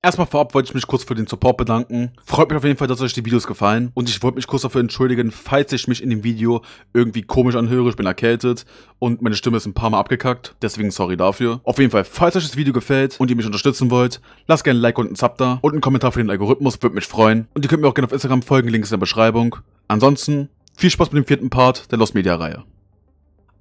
Erstmal vorab wollte ich mich kurz für den Support bedanken. Freut mich auf jeden Fall, dass euch die Videos gefallen. Und ich wollte mich kurz dafür entschuldigen, falls ich mich in dem Video irgendwie komisch anhöre. Ich bin erkältet und meine Stimme ist ein paar Mal abgekackt. Deswegen sorry dafür. Auf jeden Fall, falls euch das Video gefällt und ihr mich unterstützen wollt, lasst gerne ein Like und ein Sub da. Und einen Kommentar für den Algorithmus, würde mich freuen. Und ihr könnt mir auch gerne auf Instagram folgen, Link ist in der Beschreibung. Ansonsten, viel Spaß mit dem vierten Part der Lost Media Reihe.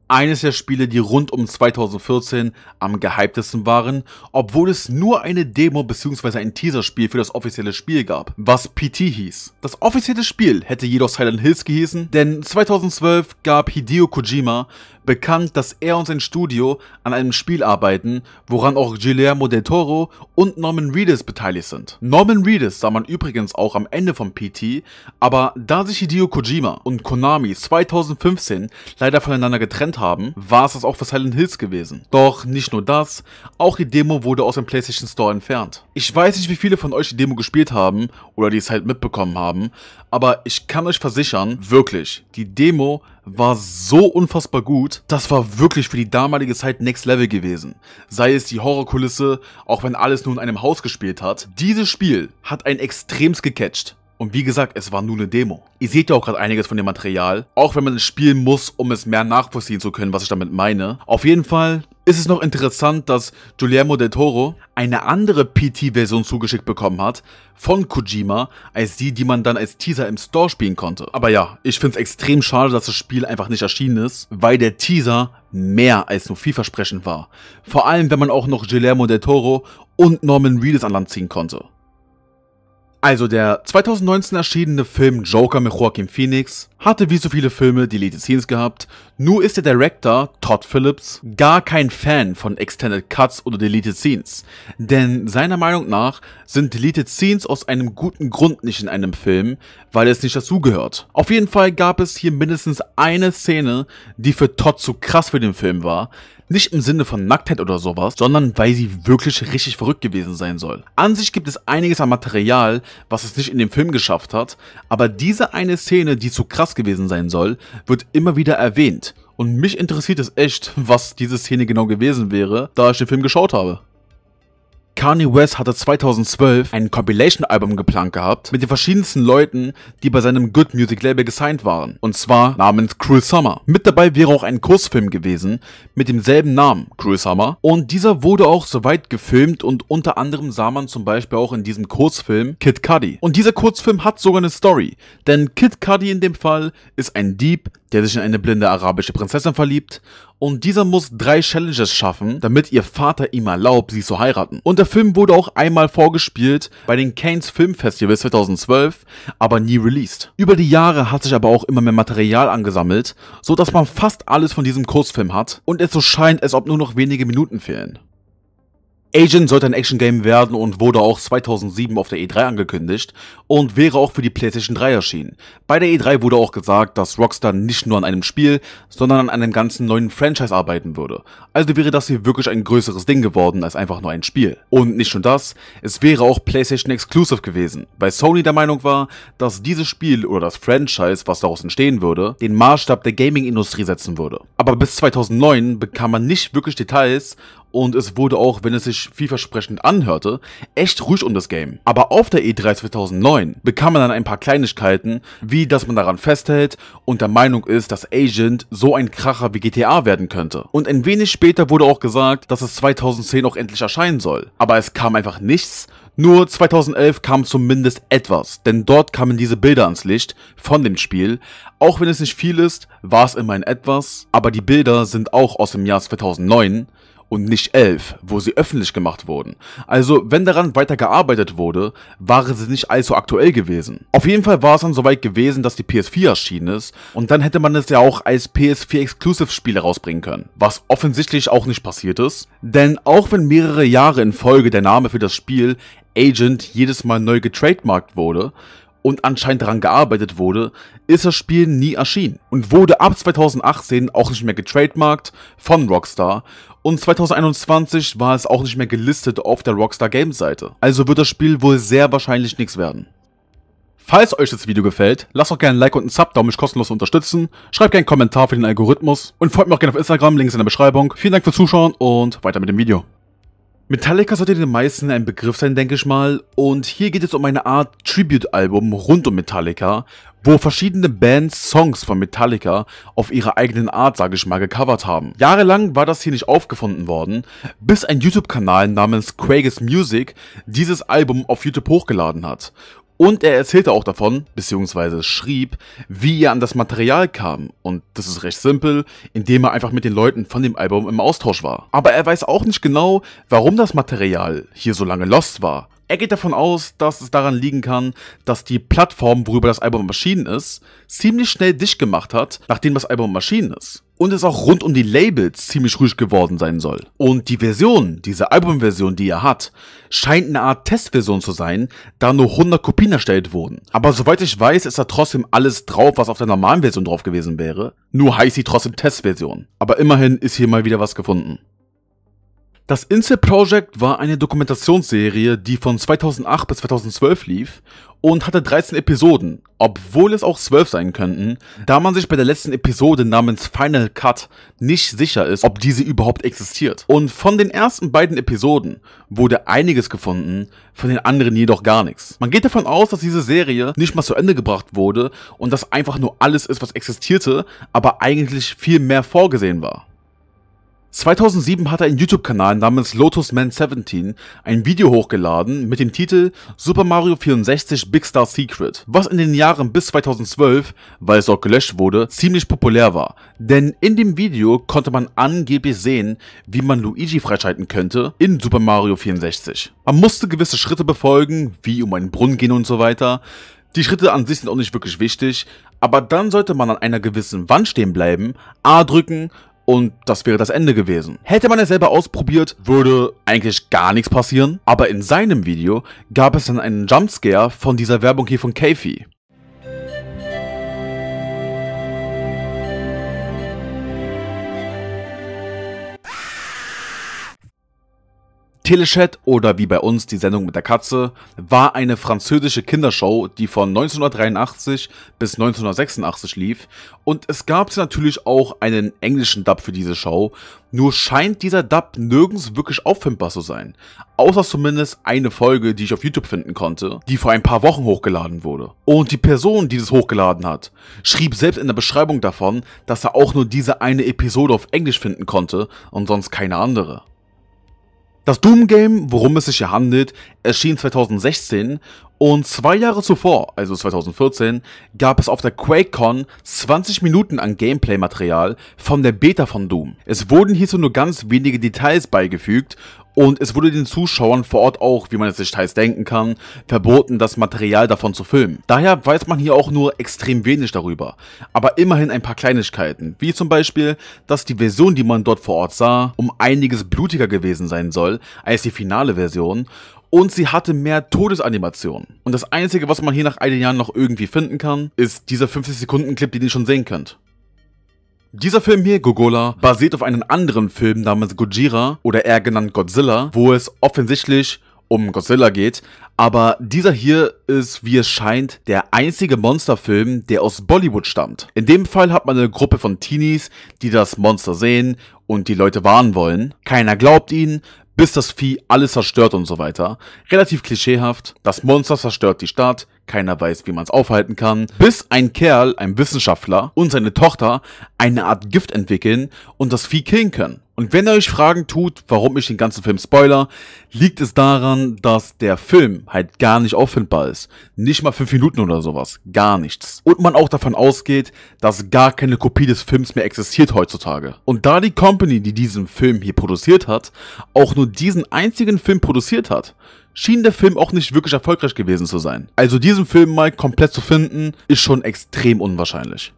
Eines der Spiele, die rund um 2014 am gehyptesten waren, obwohl es nur eine Demo bzw. ein Teaserspiel für das offizielle Spiel gab, was PT hieß. Das offizielle Spiel hätte jedoch Silent Hills gehießen, denn 2012 gab Hideo Kojima bekannt, dass er und sein Studio an einem Spiel arbeiten, woran auch Guillermo del Toro und Norman Reedus beteiligt sind. Norman Reedus sah man übrigens auch am Ende von PT, aber da sich Hideo Kojima und Konami 2015 leider voneinander getrennt haben, war es das auch für Silent Hills gewesen. Doch nicht nur das, auch die Demo wurde aus dem PlayStation Store entfernt. Ich weiß nicht, wie viele von euch die Demo gespielt haben oder die es halt mitbekommen haben, aber ich kann euch versichern, wirklich, die Demo war so unfassbar gut, das war wirklich für die damalige Zeit Next Level gewesen. Sei es die Horrorkulisse, auch wenn alles nur in einem Haus gespielt hat. Dieses Spiel hat ein extremst gecatcht. Und wie gesagt, es war nur eine Demo. Ihr seht ja auch gerade einiges von dem Material, auch wenn man es spielen muss, um es mehr nachvollziehen zu können, was ich damit meine. Auf jeden Fall, ist es noch interessant, dass Guillermo del Toro eine andere PT-Version zugeschickt bekommen hat von Kojima, als die, die man dann als Teaser im Store spielen konnte. Aber ja, ich finde es extrem schade, dass das Spiel einfach nicht erschienen ist, weil der Teaser mehr als nur vielversprechend war. Vor allem, wenn man auch noch Guillermo del Toro und Norman Reedus an Land ziehen konnte. Also der 2019 erschienene Film Joker mit Joaquin Phoenix hatte wie so viele Filme Deleted Scenes gehabt, nur ist der Director Todd Phillips gar kein Fan von Extended Cuts oder Deleted Scenes, denn seiner Meinung nach sind Deleted Scenes aus einem guten Grund nicht in einem Film, weil es nicht dazugehört. Auf jeden Fall gab es hier mindestens eine Szene, die für Todd zu krass für den Film war, nicht im Sinne von Nacktheit oder sowas, sondern weil sie wirklich richtig verrückt gewesen sein soll. An sich gibt es einiges an Material, was es nicht in dem Film geschafft hat, aber diese eine Szene, die zu krass gewesen sein soll, wird immer wieder erwähnt. Und mich interessiert es echt, was diese Szene genau gewesen wäre, da ich den Film geschaut habe. Kanye West hatte 2012 ein Compilation-Album geplant gehabt mit den verschiedensten Leuten, die bei seinem Good Music Label gesigned waren. Und zwar namens Cruel Summer. Mit dabei wäre auch ein Kursfilm gewesen mit demselben Namen, Cruel Summer. Und dieser wurde auch soweit gefilmt und unter anderem sah man zum Beispiel auch in diesem Kursfilm Kid Cudi. Und dieser Kurzfilm hat sogar eine Story, denn Kid Cudi in dem Fall ist ein Dieb, der sich in eine blinde arabische Prinzessin verliebt und dieser muss drei Challenges schaffen, damit ihr Vater ihm erlaubt, sie zu heiraten. Und der Film wurde auch einmal vorgespielt bei den Cannes Film Festivals 2012, aber nie released. Über die Jahre hat sich aber auch immer mehr Material angesammelt, so dass man fast alles von diesem Kurzfilm hat und es so scheint, als ob nur noch wenige Minuten fehlen. Agent sollte ein Action-Game werden und wurde auch 2007 auf der E3 angekündigt und wäre auch für die PlayStation 3 erschienen. Bei der E3 wurde auch gesagt, dass Rockstar nicht nur an einem Spiel, sondern an einem ganzen neuen Franchise arbeiten würde. Also wäre das hier wirklich ein größeres Ding geworden als einfach nur ein Spiel. Und nicht nur das, es wäre auch PlayStation Exclusive gewesen, weil Sony der Meinung war, dass dieses Spiel oder das Franchise, was daraus entstehen würde, den Maßstab der Gaming-Industrie setzen würde. Aber bis 2009 bekam man nicht wirklich Details und es wurde auch, wenn es sich vielversprechend anhörte, echt ruhig um das Game. Aber auf der E3 2009 bekam man dann ein paar Kleinigkeiten, wie dass man daran festhält und der Meinung ist, dass Agent so ein Kracher wie GTA werden könnte. Und ein wenig später wurde auch gesagt, dass es 2010 auch endlich erscheinen soll. Aber es kam einfach nichts, nur 2011 kam zumindest etwas, denn dort kamen diese Bilder ans Licht von dem Spiel. Auch wenn es nicht viel ist, war es immerhin etwas, aber die Bilder sind auch aus dem Jahr 2009 und nicht elf, wo sie öffentlich gemacht wurden. Also wenn daran weiter gearbeitet wurde, waren sie nicht allzu aktuell gewesen. Auf jeden Fall war es dann soweit gewesen, dass die PS4 erschienen ist und dann hätte man es ja auch als PS4 Exclusive spiel herausbringen können, was offensichtlich auch nicht passiert ist. Denn auch wenn mehrere Jahre in Folge der Name für das Spiel Agent jedes Mal neu getrademarkt wurde, und anscheinend daran gearbeitet wurde, ist das Spiel nie erschienen und wurde ab 2018 auch nicht mehr getrademarkt von Rockstar und 2021 war es auch nicht mehr gelistet auf der Rockstar Games Seite. Also wird das Spiel wohl sehr wahrscheinlich nichts werden. Falls euch das Video gefällt, lasst doch gerne ein Like und ein Sub, da um mich kostenlos zu unterstützen. Schreibt gerne einen Kommentar für den Algorithmus und folgt mir auch gerne auf Instagram, Links in der Beschreibung. Vielen Dank fürs Zuschauen und weiter mit dem Video. Metallica sollte den meisten ein Begriff sein, denke ich mal. Und hier geht es um eine Art Tribute-Album rund um Metallica, wo verschiedene Bands Songs von Metallica auf ihre eigenen Art, sage ich mal, gecovert haben. Jahrelang war das hier nicht aufgefunden worden, bis ein YouTube-Kanal namens Quagus Music dieses Album auf YouTube hochgeladen hat. Und er erzählte auch davon, beziehungsweise schrieb, wie er an das Material kam. Und das ist recht simpel, indem er einfach mit den Leuten von dem Album im Austausch war. Aber er weiß auch nicht genau, warum das Material hier so lange lost war. Er geht davon aus, dass es daran liegen kann, dass die Plattform, worüber das Album erschienen ist, ziemlich schnell dicht gemacht hat, nachdem das Album erschienen ist. Und es auch rund um die Labels ziemlich ruhig geworden sein soll. Und die Version, diese Albumversion, die er hat, scheint eine Art Testversion zu sein, da nur 100 Kopien erstellt wurden. Aber soweit ich weiß, ist da trotzdem alles drauf, was auf der normalen Version drauf gewesen wäre. Nur heißt sie trotzdem Testversion. Aber immerhin ist hier mal wieder was gefunden. Das Incel Project war eine Dokumentationsserie, die von 2008 bis 2012 lief und hatte 13 Episoden, obwohl es auch 12 sein könnten, da man sich bei der letzten Episode namens Final Cut nicht sicher ist, ob diese überhaupt existiert. Und von den ersten beiden Episoden wurde einiges gefunden, von den anderen jedoch gar nichts. Man geht davon aus, dass diese Serie nicht mal zu Ende gebracht wurde und dass einfach nur alles ist, was existierte, aber eigentlich viel mehr vorgesehen war. 2007 hat er einen YouTube-Kanal namens LotusMan17 ein Video hochgeladen mit dem Titel Super Mario 64 Big Star Secret, was in den Jahren bis 2012, weil es auch gelöscht wurde, ziemlich populär war. Denn in dem Video konnte man angeblich sehen, wie man Luigi freischalten könnte in Super Mario 64. Man musste gewisse Schritte befolgen, wie um einen Brunnen gehen und so weiter. Die Schritte an sich sind auch nicht wirklich wichtig, aber dann sollte man an einer gewissen Wand stehen bleiben, A drücken und das wäre das Ende gewesen. Hätte man es selber ausprobiert, würde eigentlich gar nichts passieren, aber in seinem Video gab es dann einen Jumpscare von dieser Werbung hier von Kathy. Telechat oder wie bei uns die Sendung mit der Katze war eine französische Kindershow, die von 1983 bis 1986 lief und es gab natürlich auch einen englischen Dub für diese Show, nur scheint dieser Dub nirgends wirklich auffindbar zu sein, außer zumindest eine Folge, die ich auf YouTube finden konnte, die vor ein paar Wochen hochgeladen wurde. Und die Person, die das hochgeladen hat, schrieb selbst in der Beschreibung davon, dass er auch nur diese eine Episode auf Englisch finden konnte und sonst keine andere. Das Doom-Game, worum es sich hier handelt, erschien 2016 und zwei Jahre zuvor, also 2014, gab es auf der QuakeCon 20 Minuten an Gameplay-Material von der Beta von Doom. Es wurden hierzu nur ganz wenige Details beigefügt und es wurde den Zuschauern vor Ort auch, wie man es sich teils denken kann, verboten, das Material davon zu filmen. Daher weiß man hier auch nur extrem wenig darüber, aber immerhin ein paar Kleinigkeiten, wie zum Beispiel, dass die Version, die man dort vor Ort sah, um einiges blutiger gewesen sein soll als die finale Version und sie hatte mehr Todesanimationen. Und das einzige, was man hier nach einigen Jahren noch irgendwie finden kann, ist dieser 50 Sekunden Clip, den ihr schon sehen könnt. Dieser Film hier, Gogola, basiert auf einem anderen Film namens Gojira oder eher genannt Godzilla, wo es offensichtlich um Godzilla geht, aber dieser hier ist, wie es scheint, der einzige Monsterfilm, der aus Bollywood stammt. In dem Fall hat man eine Gruppe von Teenies, die das Monster sehen und die Leute warnen wollen. Keiner glaubt ihnen, bis das Vieh alles zerstört und so weiter. Relativ klischeehaft. Das Monster zerstört die Stadt, keiner weiß, wie man es aufhalten kann, bis ein Kerl, ein Wissenschaftler und seine Tochter eine Art Gift entwickeln und das Vieh killen können. Und wenn ihr euch Fragen tut, warum ich den ganzen Film spoiler, liegt es daran, dass der Film halt gar nicht auffindbar ist. Nicht mal fünf Minuten oder sowas. Gar nichts. Und man auch davon ausgeht, dass gar keine Kopie des Films mehr existiert heutzutage. Und da die Company, die diesen Film hier produziert hat, auch nur diesen einzigen Film produziert hat, schien der Film auch nicht wirklich erfolgreich gewesen zu sein. Also diesen Film mal komplett zu finden, ist schon extrem unwahrscheinlich.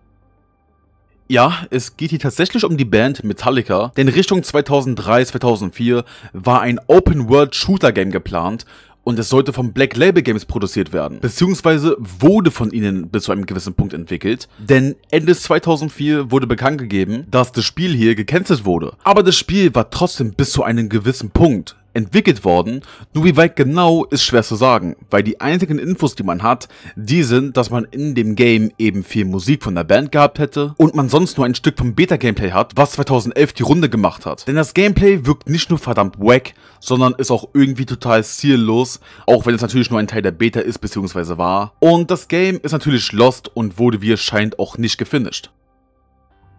Ja, es geht hier tatsächlich um die Band Metallica, denn Richtung 2003, 2004 war ein Open-World-Shooter-Game geplant und es sollte von Black Label Games produziert werden, beziehungsweise wurde von ihnen bis zu einem gewissen Punkt entwickelt, denn Ende 2004 wurde bekannt gegeben, dass das Spiel hier gecancelt wurde. Aber das Spiel war trotzdem bis zu einem gewissen Punkt entwickelt worden, nur wie weit genau ist schwer zu sagen, weil die einzigen Infos, die man hat, die sind, dass man in dem Game eben viel Musik von der Band gehabt hätte und man sonst nur ein Stück vom Beta-Gameplay hat, was 2011 die Runde gemacht hat. Denn das Gameplay wirkt nicht nur verdammt wack, sondern ist auch irgendwie total ziellos, auch wenn es natürlich nur ein Teil der Beta ist bzw. war. Und das Game ist natürlich lost und wurde wie es scheint auch nicht gefinished.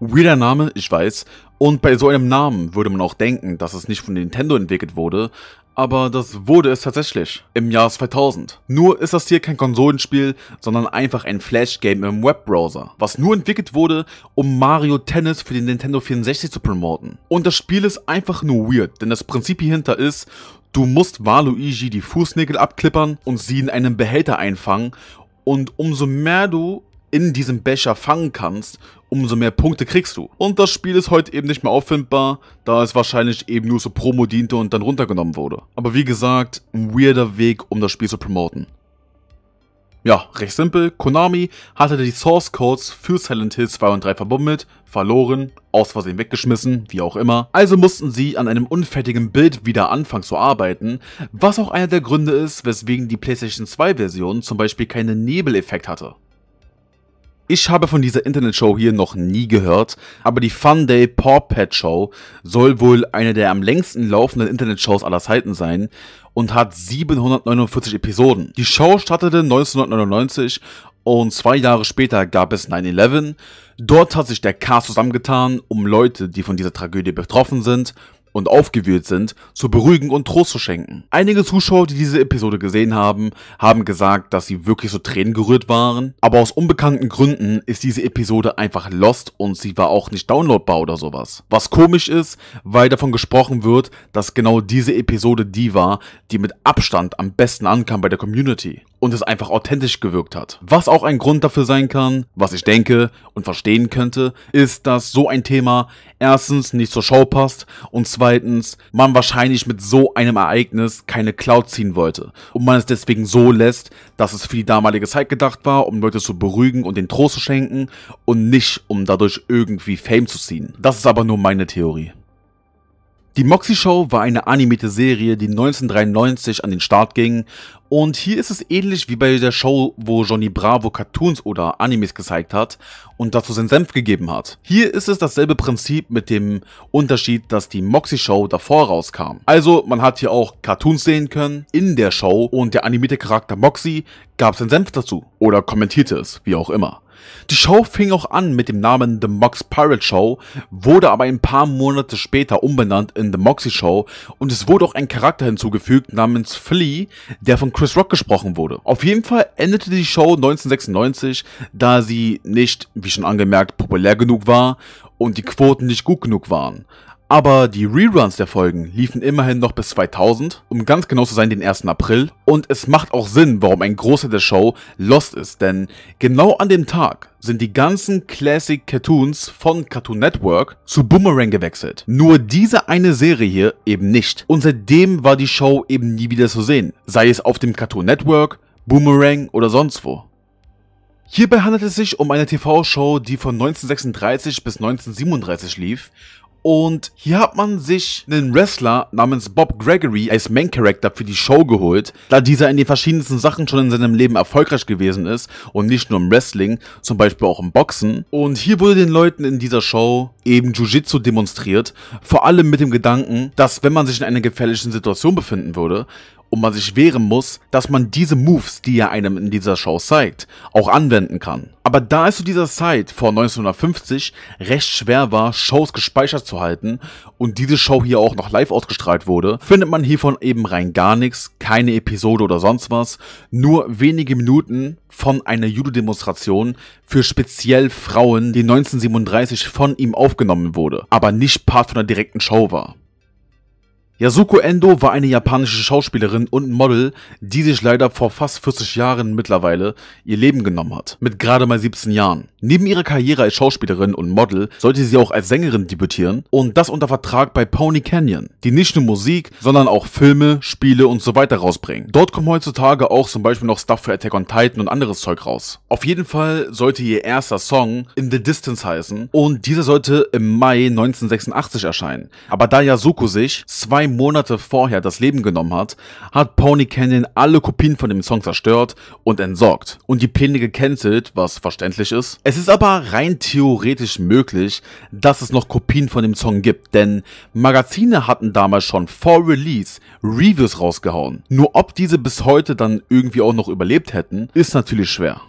Weirder Name, ich weiß. Und bei so einem Namen würde man auch denken, dass es nicht von Nintendo entwickelt wurde, aber das wurde es tatsächlich im Jahr 2000. Nur ist das hier kein Konsolenspiel, sondern einfach ein Flash-Game im Webbrowser, was nur entwickelt wurde, um Mario Tennis für den Nintendo 64 zu promoten. Und das Spiel ist einfach nur weird, denn das Prinzip hierhinter ist, du musst Waluigi die Fußnägel abklippern und sie in einem Behälter einfangen und umso mehr du in diesem Becher fangen kannst, umso mehr Punkte kriegst du. Und das Spiel ist heute eben nicht mehr auffindbar, da es wahrscheinlich eben nur zur Promo diente und dann runtergenommen wurde. Aber wie gesagt, ein weirder Weg, um das Spiel zu promoten. Ja, recht simpel, Konami hatte die Source Codes für Silent Hill 2 und 3 verbummelt, verloren, aus Versehen weggeschmissen, wie auch immer. Also mussten sie an einem unfertigen Bild wieder anfangen zu arbeiten, was auch einer der Gründe ist, weswegen die Playstation 2 Version zum Beispiel keinen Nebeleffekt hatte. Ich habe von dieser Internetshow hier noch nie gehört, aber die Fun Day Paw Pet Show soll wohl eine der am längsten laufenden Internetshows aller Zeiten sein und hat 749 Episoden. Die Show startete 1999 und zwei Jahre später gab es 9-11. Dort hat sich der Cast zusammengetan, um Leute, die von dieser Tragödie betroffen sind, und aufgewühlt sind, zu beruhigen und Trost zu schenken. Einige Zuschauer, die diese Episode gesehen haben, haben gesagt, dass sie wirklich so tränengerührt waren, aber aus unbekannten Gründen ist diese Episode einfach lost und sie war auch nicht downloadbar oder sowas. Was komisch ist, weil davon gesprochen wird, dass genau diese Episode die war, die mit Abstand am besten ankam bei der Community und es einfach authentisch gewirkt hat. Was auch ein Grund dafür sein kann, was ich denke und verstehen könnte, ist, dass so ein Thema erstens nicht zur Show passt und zweitens man wahrscheinlich mit so einem Ereignis keine Cloud ziehen wollte und man es deswegen so lässt, dass es für die damalige Zeit gedacht war, um Leute zu beruhigen und den Trost zu schenken und nicht, um dadurch irgendwie Fame zu ziehen. Das ist aber nur meine Theorie. Die Moxie Show war eine animierte Serie, die 1993 an den Start ging und hier ist es ähnlich wie bei der Show, wo Johnny Bravo Cartoons oder Animes gezeigt hat und dazu seinen Senf gegeben hat. Hier ist es dasselbe Prinzip mit dem Unterschied, dass die Moxie Show davor rauskam. Also man hat hier auch Cartoons sehen können in der Show und der animierte Charakter Moxie gab seinen Senf dazu oder kommentierte es, wie auch immer. Die Show fing auch an mit dem Namen The Mox Pirate Show, wurde aber ein paar Monate später umbenannt in The Moxie Show und es wurde auch ein Charakter hinzugefügt namens Flea, der von Chris Rock gesprochen wurde. Auf jeden Fall endete die Show 1996, da sie nicht, wie schon angemerkt, populär genug war und die Quoten nicht gut genug waren. Aber die Reruns der Folgen liefen immerhin noch bis 2000, um ganz genau zu sein den 1. April. Und es macht auch Sinn, warum ein Großteil der Show lost ist, denn genau an dem Tag sind die ganzen Classic Cartoons von Cartoon Network zu Boomerang gewechselt. Nur diese eine Serie hier eben nicht. Und seitdem war die Show eben nie wieder zu sehen. Sei es auf dem Cartoon Network, Boomerang oder sonst wo. Hierbei handelt es sich um eine TV-Show, die von 1936 bis 1937 lief und hier hat man sich einen Wrestler namens Bob Gregory als Main Character für die Show geholt, da dieser in den verschiedensten Sachen schon in seinem Leben erfolgreich gewesen ist und nicht nur im Wrestling, zum Beispiel auch im Boxen. Und hier wurde den Leuten in dieser Show eben Jiu-Jitsu demonstriert, vor allem mit dem Gedanken, dass wenn man sich in einer gefährlichen Situation befinden würde und man sich wehren muss, dass man diese Moves, die er einem in dieser Show zeigt, auch anwenden kann. Aber da es zu dieser Zeit vor 1950 recht schwer war, Shows gespeichert zu halten und diese Show hier auch noch live ausgestrahlt wurde, findet man hiervon eben rein gar nichts, keine Episode oder sonst was, nur wenige Minuten von einer Judo-Demonstration für speziell Frauen, die 1937 von ihm aufgenommen wurde, aber nicht Part von der direkten Show war. Yasuko Endo war eine japanische Schauspielerin und Model, die sich leider vor fast 40 Jahren mittlerweile ihr Leben genommen hat, mit gerade mal 17 Jahren. Neben ihrer Karriere als Schauspielerin und Model sollte sie auch als Sängerin debütieren und das unter Vertrag bei Pony Canyon, die nicht nur Musik, sondern auch Filme, Spiele und so weiter rausbringen. Dort kommen heutzutage auch zum Beispiel noch Stuff für Attack on Titan und anderes Zeug raus. Auf jeden Fall sollte ihr erster Song In the Distance heißen und dieser sollte im Mai 1986 erscheinen. Aber da Yasuko sich zwei Monate vorher das Leben genommen hat, hat Pony Canyon alle Kopien von dem Song zerstört und entsorgt und die Pläne gecancelt, was verständlich ist. Es ist aber rein theoretisch möglich, dass es noch Kopien von dem Song gibt, denn Magazine hatten damals schon vor Release Reviews rausgehauen. Nur ob diese bis heute dann irgendwie auch noch überlebt hätten, ist natürlich schwer.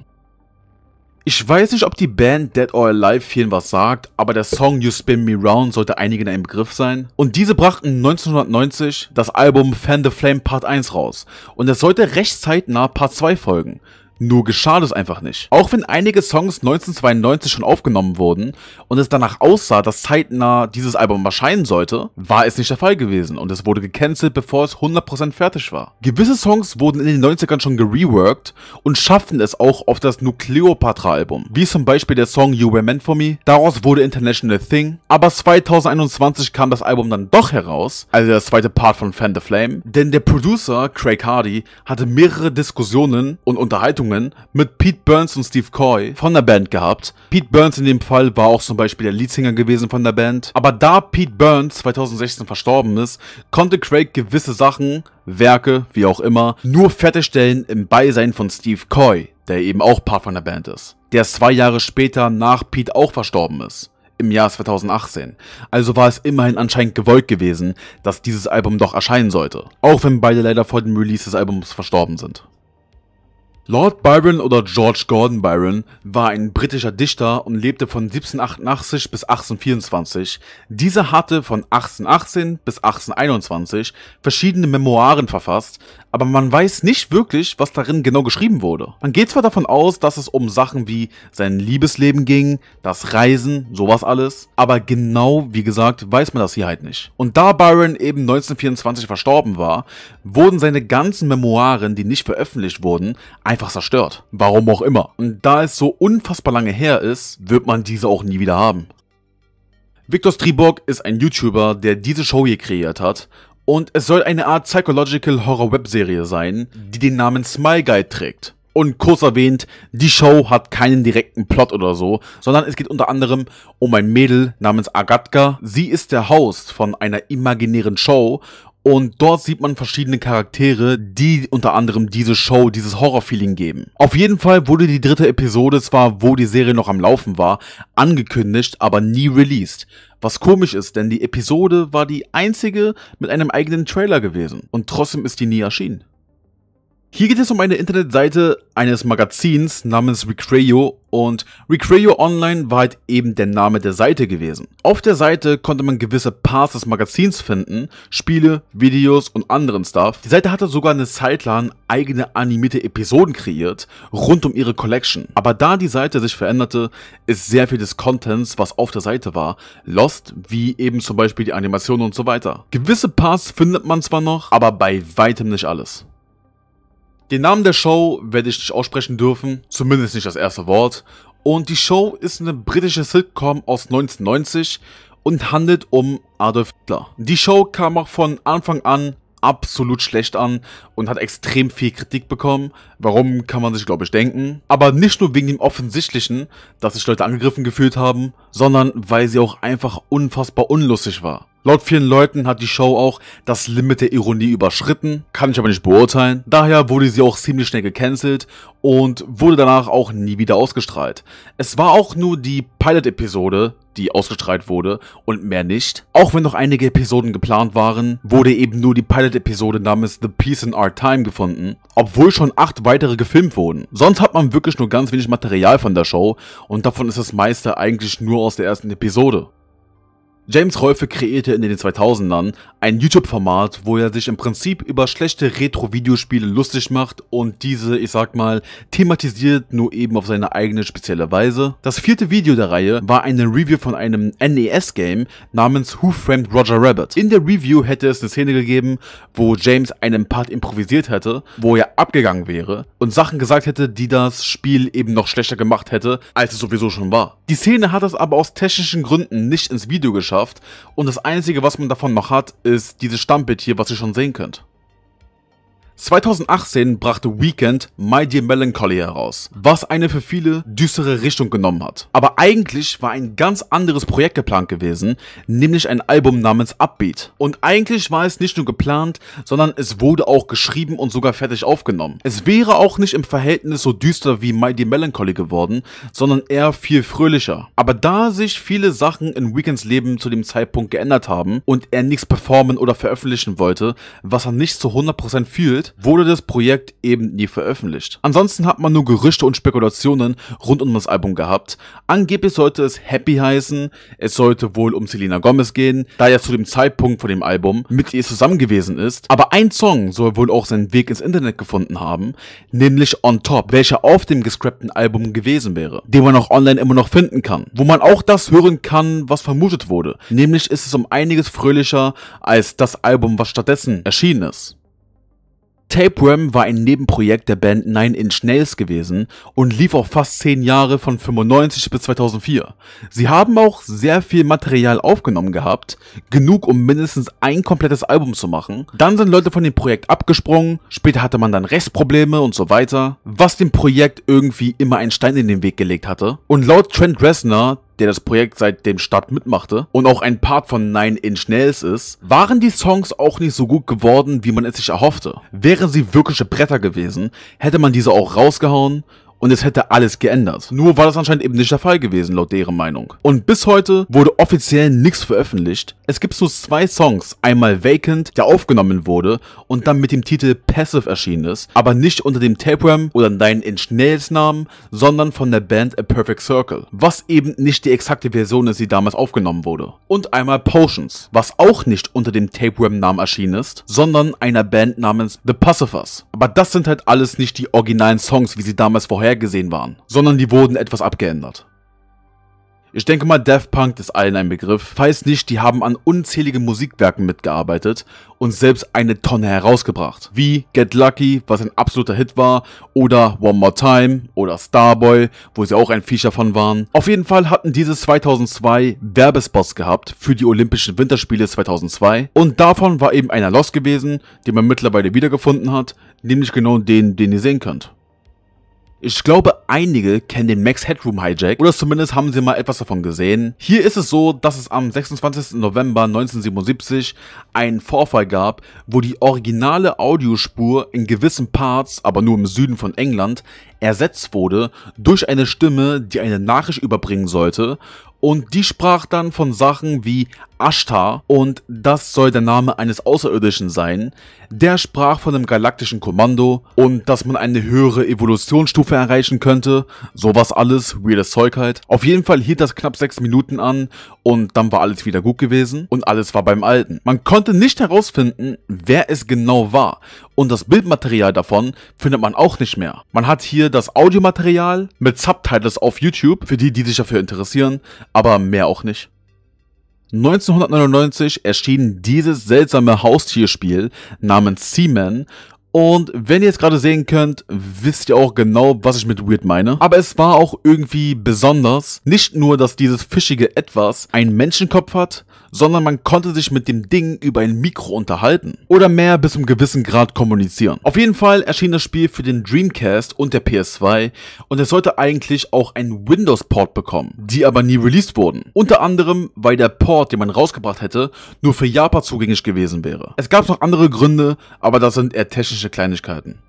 Ich weiß nicht, ob die Band Dead or Alive vielen was sagt, aber der Song You Spin Me Round sollte einigen ein Begriff sein. Und diese brachten 1990 das Album Fan the Flame Part 1 raus. Und es sollte recht zeitnah Part 2 folgen. Nur geschah das einfach nicht. Auch wenn einige Songs 1992 schon aufgenommen wurden und es danach aussah, dass zeitnah dieses Album erscheinen sollte, war es nicht der Fall gewesen und es wurde gecancelt, bevor es 100% fertig war. Gewisse Songs wurden in den 90ern schon gereworked und schafften es auch auf das New Album, wie zum Beispiel der Song You Were Meant For Me, daraus wurde International Thing, aber 2021 kam das Album dann doch heraus, also der zweite Part von Fan the Flame, denn der Producer Craig Hardy hatte mehrere Diskussionen und Unterhaltungen sessions mit Pete Burns und Steve Coy von der Band gehabt. Pete Burns in dem Fall war auch zum Beispiel der Leadsinger gewesen von der Band. Aber da Pete Burns 2016 verstorben ist, konnte Craig gewisse Sachen, Werke, wie auch immer, nur fertigstellen im Beisein von Steve Coy, der eben auch Part von der Band ist. Der zwei Jahre später nach Pete auch verstorben ist im Jahr 2018. Also war es immerhin anscheinend gewollt gewesen, dass dieses Album doch erscheinen sollte. Auch wenn beide leider vor dem Release des Albums verstorben sind. Lord Byron oder George Gordon Byron war ein britischer Dichter und lebte von 1788 bis 1824. Dieser hatte von 1818 bis 1821 verschiedene Memoiren verfasst, aber man weiß nicht wirklich, was darin genau geschrieben wurde. Man geht zwar davon aus, dass es um Sachen wie sein Liebesleben ging, das Reisen, sowas alles, aber genau, wie gesagt, weiß man das hier halt nicht. Und da Byron eben 1924 verstorben war, wurden seine ganzen Memoiren, die nicht veröffentlicht wurden, einfach zerstört. Warum auch immer. Und da es so unfassbar lange her ist, wird man diese auch nie wieder haben. Victor Stribock ist ein YouTuber, der diese Show hier kreiert hat und es soll eine Art Psychological Horror Webserie sein, die den Namen Smile Guide trägt. Und kurz erwähnt, die Show hat keinen direkten Plot oder so, sondern es geht unter anderem um ein Mädel namens Agatka. Sie ist der Host von einer imaginären Show und dort sieht man verschiedene Charaktere, die unter anderem diese Show, dieses Horror-Feeling geben. Auf jeden Fall wurde die dritte Episode zwar, wo die Serie noch am Laufen war, angekündigt, aber nie released. Was komisch ist, denn die Episode war die einzige mit einem eigenen Trailer gewesen. Und trotzdem ist die nie erschienen. Hier geht es um eine Internetseite eines Magazins namens Recreo und Recreo Online war halt eben der Name der Seite gewesen. Auf der Seite konnte man gewisse Parts des Magazins finden, Spiele, Videos und anderen Stuff. Die Seite hatte sogar eine Zeit lang eigene animierte Episoden kreiert, rund um ihre Collection. Aber da die Seite sich veränderte, ist sehr viel des Contents, was auf der Seite war, lost, wie eben zum Beispiel die Animationen und so weiter. Gewisse Parts findet man zwar noch, aber bei weitem nicht alles. Den Namen der Show werde ich nicht aussprechen dürfen, zumindest nicht das erste Wort. Und die Show ist eine britische Sitcom aus 1990 und handelt um Adolf Hitler. Die Show kam auch von Anfang an absolut schlecht an und hat extrem viel Kritik bekommen. Warum kann man sich, glaube ich, denken. Aber nicht nur wegen dem Offensichtlichen, dass sich Leute angegriffen gefühlt haben, sondern weil sie auch einfach unfassbar unlustig war. Laut vielen Leuten hat die Show auch das Limit der Ironie überschritten, kann ich aber nicht beurteilen. Daher wurde sie auch ziemlich schnell gecancelt und wurde danach auch nie wieder ausgestrahlt. Es war auch nur die Pilot-Episode, die ausgestrahlt wurde und mehr nicht. Auch wenn noch einige Episoden geplant waren, wurde eben nur die Pilot-Episode namens The Peace in Our Time gefunden, obwohl schon acht weitere gefilmt wurden. Sonst hat man wirklich nur ganz wenig Material von der Show und davon ist das meiste eigentlich nur aus der ersten Episode. James Rolfe kreierte in den 2000ern ein YouTube-Format, wo er sich im Prinzip über schlechte Retro-Videospiele lustig macht und diese, ich sag mal, thematisiert, nur eben auf seine eigene spezielle Weise. Das vierte Video der Reihe war eine Review von einem NES-Game namens Who Framed Roger Rabbit. In der Review hätte es eine Szene gegeben, wo James einen Part improvisiert hätte, wo er abgegangen wäre und Sachen gesagt hätte, die das Spiel eben noch schlechter gemacht hätte, als es sowieso schon war. Die Szene hat es aber aus technischen Gründen nicht ins Video geschafft Landschaft und das Einzige, was man davon noch hat, ist dieses Stammbild hier, was ihr schon sehen könnt. 2018 brachte Weekend My Dear Melancholy heraus, was eine für viele düstere Richtung genommen hat. Aber eigentlich war ein ganz anderes Projekt geplant gewesen, nämlich ein Album namens Upbeat. Und eigentlich war es nicht nur geplant, sondern es wurde auch geschrieben und sogar fertig aufgenommen. Es wäre auch nicht im Verhältnis so düster wie My Dear Melancholy geworden, sondern eher viel fröhlicher. Aber da sich viele Sachen in Weekends Leben zu dem Zeitpunkt geändert haben und er nichts performen oder veröffentlichen wollte, was er nicht zu 100% fühlt, wurde das Projekt eben nie veröffentlicht. Ansonsten hat man nur Gerüchte und Spekulationen rund um das Album gehabt. Angeblich sollte es Happy heißen, es sollte wohl um Selena Gomez gehen, da er zu dem Zeitpunkt von dem Album mit ihr zusammen gewesen ist. Aber ein Song soll wohl auch seinen Weg ins Internet gefunden haben, nämlich On Top, welcher auf dem gescrappten Album gewesen wäre, den man auch online immer noch finden kann. Wo man auch das hören kann, was vermutet wurde. Nämlich ist es um einiges fröhlicher als das Album, was stattdessen erschienen ist. Tapeworm war ein Nebenprojekt der Band Nine Inch Nails gewesen und lief auch fast 10 Jahre von 95 bis 2004. Sie haben auch sehr viel Material aufgenommen gehabt, genug um mindestens ein komplettes Album zu machen. Dann sind Leute von dem Projekt abgesprungen, später hatte man dann Rechtsprobleme und so weiter, was dem Projekt irgendwie immer einen Stein in den Weg gelegt hatte. Und laut Trent Reznor, der das Projekt seit dem Start mitmachte und auch ein Part von Nine Inch Nails ist, waren die Songs auch nicht so gut geworden, wie man es sich erhoffte. Wären sie wirkliche Bretter gewesen, hätte man diese auch rausgehauen und es hätte alles geändert. Nur war das anscheinend eben nicht der Fall gewesen, laut deren Meinung. Und bis heute wurde offiziell nichts veröffentlicht. Es gibt nur zwei Songs, einmal Vacant, der aufgenommen wurde und dann mit dem Titel Passive erschienen ist, aber nicht unter dem Tapeworm oder Nine Inch Nails Namen, sondern von der Band A Perfect Circle, was eben nicht die exakte Version ist, die damals aufgenommen wurde. Und einmal Potions, was auch nicht unter dem Tapeworm Namen erschienen ist, sondern einer Band namens The Pacifers. Aber das sind halt alles nicht die originalen Songs, wie sie damals vorher gesehen waren, sondern die wurden etwas abgeändert. Ich denke mal, Death Punk ist allen ein Begriff. Falls nicht, die haben an unzähligen Musikwerken mitgearbeitet und selbst eine Tonne herausgebracht. Wie Get Lucky, was ein absoluter Hit war, oder One More Time oder Starboy, wo sie auch ein Feature von waren. Auf jeden Fall hatten diese 2002 Werbespots gehabt für die Olympischen Winterspiele 2002 und davon war eben einer los gewesen, den man mittlerweile wiedergefunden hat, nämlich genau den, den ihr sehen könnt. Ich glaube, einige kennen den Max Headroom Hijack oder zumindest haben sie mal etwas davon gesehen. Hier ist es so, dass es am 26. November 1977 einen Vorfall gab, wo die originale Audiospur in gewissen Parts, aber nur im Süden von England, ersetzt wurde durch eine Stimme, die eine Nachricht überbringen sollte und die sprach dann von Sachen wie Ashtar und das soll der Name eines Außerirdischen sein. Der sprach von einem galaktischen Kommando und dass man eine höhere Evolutionsstufe erreichen könnte. Sowas alles, weirdes Zeug halt. Auf jeden Fall hielt das knapp 6 Minuten an und dann war alles wieder gut gewesen und alles war beim Alten. Man konnte nicht herausfinden, wer es genau war und das Bildmaterial davon findet man auch nicht mehr. Man hat hier das Audiomaterial mit Subtitles auf YouTube, für die, die sich dafür interessieren, aber mehr auch nicht. 1999 erschien dieses seltsame Haustierspiel namens Seaman und wenn ihr es gerade sehen könnt, wisst ihr auch genau, was ich mit weird meine. Aber es war auch irgendwie besonders. Nicht nur, dass dieses fischige Etwas einen Menschenkopf hat, sondern man konnte sich mit dem Ding über ein Mikro unterhalten oder mehr bis zum gewissen Grad kommunizieren. Auf jeden Fall erschien das Spiel für den Dreamcast und der PS2 und es sollte eigentlich auch einen Windows-Port bekommen, die aber nie released wurden. Unter anderem, weil der Port, den man rausgebracht hätte, nur für Japan zugänglich gewesen wäre. Es gab noch andere Gründe, aber das sind eher technische Kleinigkeiten.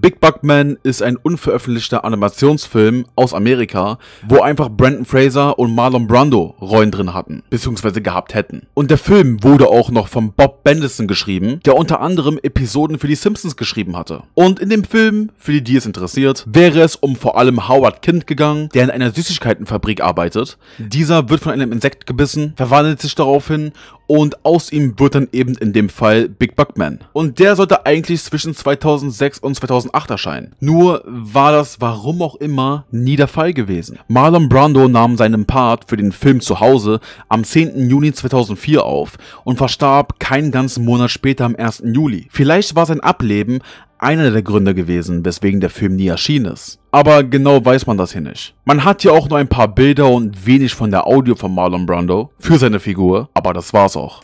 Big Buckman ist ein unveröffentlichter Animationsfilm aus Amerika, wo einfach Brandon Fraser und Marlon Brando Rollen drin hatten, beziehungsweise gehabt hätten. Und der Film wurde auch noch von Bob Bendison geschrieben, der unter anderem Episoden für die Simpsons geschrieben hatte. Und in dem Film, für die, die es interessiert, wäre es um vor allem Howard Kind gegangen, der in einer Süßigkeitenfabrik arbeitet. Dieser wird von einem Insekt gebissen, verwandelt sich daraufhin und aus ihm wird dann eben in dem Fall Big Buckman. Und der sollte eigentlich zwischen 2006 und 2007 2008er Schein. Nur war das warum auch immer nie der Fall gewesen. Marlon Brando nahm seinen Part für den Film zu Hause am 10. Juni 2004 auf und verstarb keinen ganzen Monat später am 1. Juli. Vielleicht war sein Ableben einer der Gründe gewesen, weswegen der Film nie erschienen ist. Aber genau weiß man das hier nicht. Man hat hier auch nur ein paar Bilder und wenig von der Audio von Marlon Brando für seine Figur, aber das war's auch.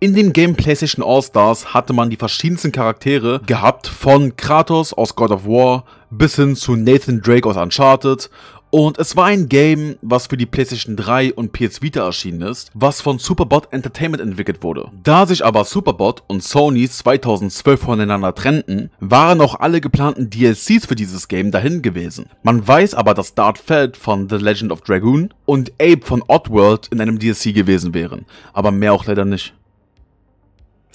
In dem Game PlayStation All-Stars hatte man die verschiedensten Charaktere gehabt, von Kratos aus God of War bis hin zu Nathan Drake aus Uncharted und es war ein Game, was für die PlayStation 3 und PS Vita erschienen ist, was von Superbot Entertainment entwickelt wurde. Da sich aber Superbot und Sony 2012 voneinander trennten, waren auch alle geplanten DLCs für dieses Game dahin gewesen. Man weiß aber, dass Darth Feld von The Legend of Dragoon und Abe von Oddworld in einem DLC gewesen wären, aber mehr auch leider nicht.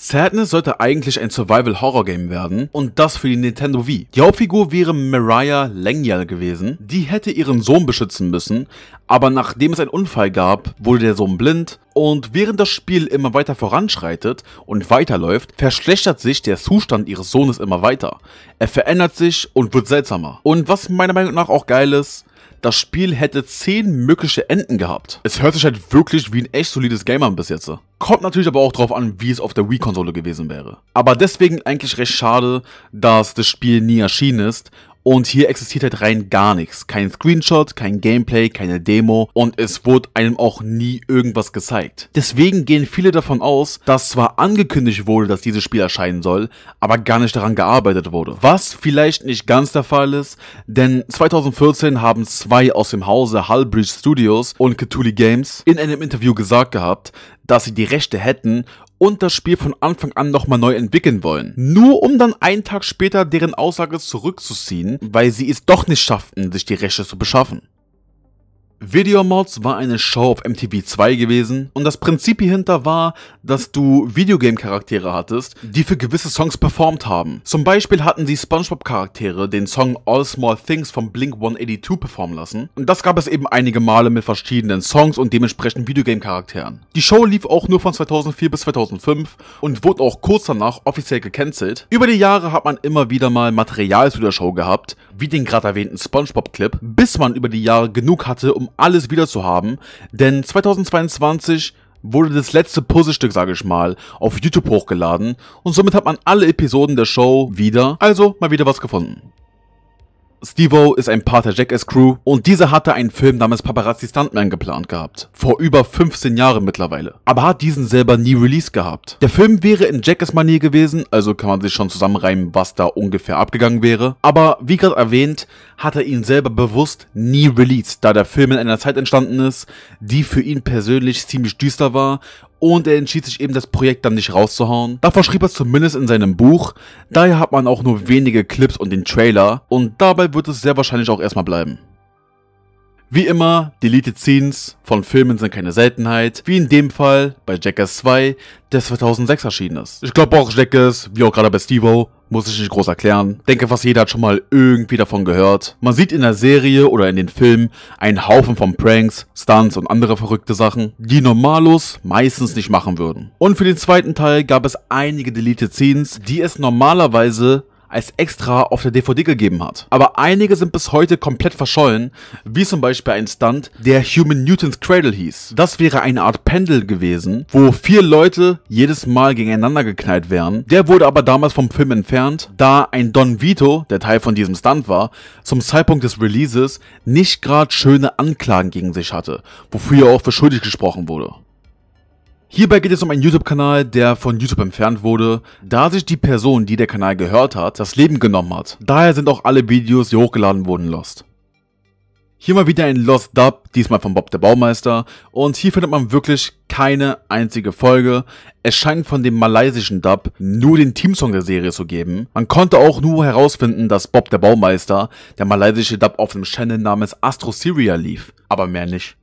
Sadness sollte eigentlich ein Survival-Horror-Game werden und das für die Nintendo Wii. Die Hauptfigur wäre Mariah Langyal gewesen. Die hätte ihren Sohn beschützen müssen, aber nachdem es einen Unfall gab, wurde der Sohn blind und während das Spiel immer weiter voranschreitet und weiterläuft, verschlechtert sich der Zustand ihres Sohnes immer weiter. Er verändert sich und wird seltsamer. Und was meiner Meinung nach auch geil ist, das Spiel hätte 10 mögliche Enden gehabt. Es hört sich halt wirklich wie ein echt solides Game an bis jetzt. Kommt natürlich aber auch drauf an, wie es auf der Wii-Konsole gewesen wäre. Aber deswegen eigentlich recht schade, dass das Spiel nie erschienen ist und hier existiert halt rein gar nichts. Kein Screenshot, kein Gameplay, keine Demo und es wurde einem auch nie irgendwas gezeigt. Deswegen gehen viele davon aus, dass zwar angekündigt wurde, dass dieses Spiel erscheinen soll, aber gar nicht daran gearbeitet wurde. Was vielleicht nicht ganz der Fall ist, denn 2014 haben zwei aus dem Hause Hullbridge Studios und Cthulhu Games in einem Interview gesagt gehabt, dass sie die Rechte hätten und das Spiel von Anfang an nochmal neu entwickeln wollen. Nur um dann einen Tag später deren Aussage zurückzuziehen, weil sie es doch nicht schafften, sich die Rechte zu beschaffen. Video Mods war eine Show auf MTV2 gewesen und das Prinzip hierhinter war, dass du Videogame-Charaktere hattest, die für gewisse Songs performt haben. Zum Beispiel hatten die Spongebob-Charaktere den Song All Small Things von Blink 182 performen lassen und das gab es eben einige Male mit verschiedenen Songs und dementsprechend Videogame-Charakteren. Die Show lief auch nur von 2004 bis 2005 und wurde auch kurz danach offiziell gecancelt. Über die Jahre hat man immer wieder mal Material zu der Show gehabt, wie den gerade erwähnten Spongebob-Clip, bis man über die Jahre genug hatte, um alles wieder zu haben, denn 2022 wurde das letzte Puzzlestück, sage ich mal, auf YouTube hochgeladen und somit hat man alle Episoden der Show wieder, also mal wieder was gefunden. Steve-O ist ein Part der Jackass-Crew und dieser hatte einen Film namens Paparazzi Stuntman geplant gehabt. Vor über 15 Jahren mittlerweile. Aber hat diesen selber nie released gehabt. Der Film wäre in Jackass-Manier gewesen, also kann man sich schon zusammenreimen, was da ungefähr abgegangen wäre. Aber wie gerade erwähnt, hat er ihn selber bewusst nie released, da der Film in einer Zeit entstanden ist, die für ihn persönlich ziemlich düster war und er entschied sich eben das Projekt dann nicht rauszuhauen. Davor schrieb er es zumindest in seinem Buch, daher hat man auch nur wenige Clips und den Trailer und dabei wird es sehr wahrscheinlich auch erstmal bleiben. Wie immer, Deleted Scenes von Filmen sind keine Seltenheit, wie in dem Fall bei Jackass 2, der 2006 erschienen ist. Ich glaube auch Jackass, wie auch gerade bei Stevo, muss ich nicht groß erklären. Denke fast jeder hat schon mal irgendwie davon gehört. Man sieht in der Serie oder in den Filmen einen Haufen von Pranks, Stunts und andere verrückte Sachen, die Normalos meistens nicht machen würden. Und für den zweiten Teil gab es einige Deleted Scenes, die es normalerweise als extra auf der DVD gegeben hat. Aber einige sind bis heute komplett verschollen, wie zum Beispiel ein Stunt, der Human Newtons Cradle hieß. Das wäre eine Art Pendel gewesen, wo vier Leute jedes Mal gegeneinander geknallt wären. Der wurde aber damals vom Film entfernt, da ein Don Vito, der Teil von diesem Stunt war, zum Zeitpunkt des Releases nicht gerade schöne Anklagen gegen sich hatte, wofür er auch für schuldig gesprochen wurde. Hierbei geht es um einen YouTube-Kanal, der von YouTube entfernt wurde, da sich die Person, die der Kanal gehört hat, das Leben genommen hat. Daher sind auch alle Videos, die hochgeladen wurden, lost. Hier mal wieder ein Lost Dub, diesmal von Bob der Baumeister. Und hier findet man wirklich keine einzige Folge. Es scheint von dem malaysischen Dub nur den Teamsong der Serie zu geben. Man konnte auch nur herausfinden, dass Bob der Baumeister, der malaysische Dub auf einem Channel namens Astro Syria lief. Aber mehr nicht.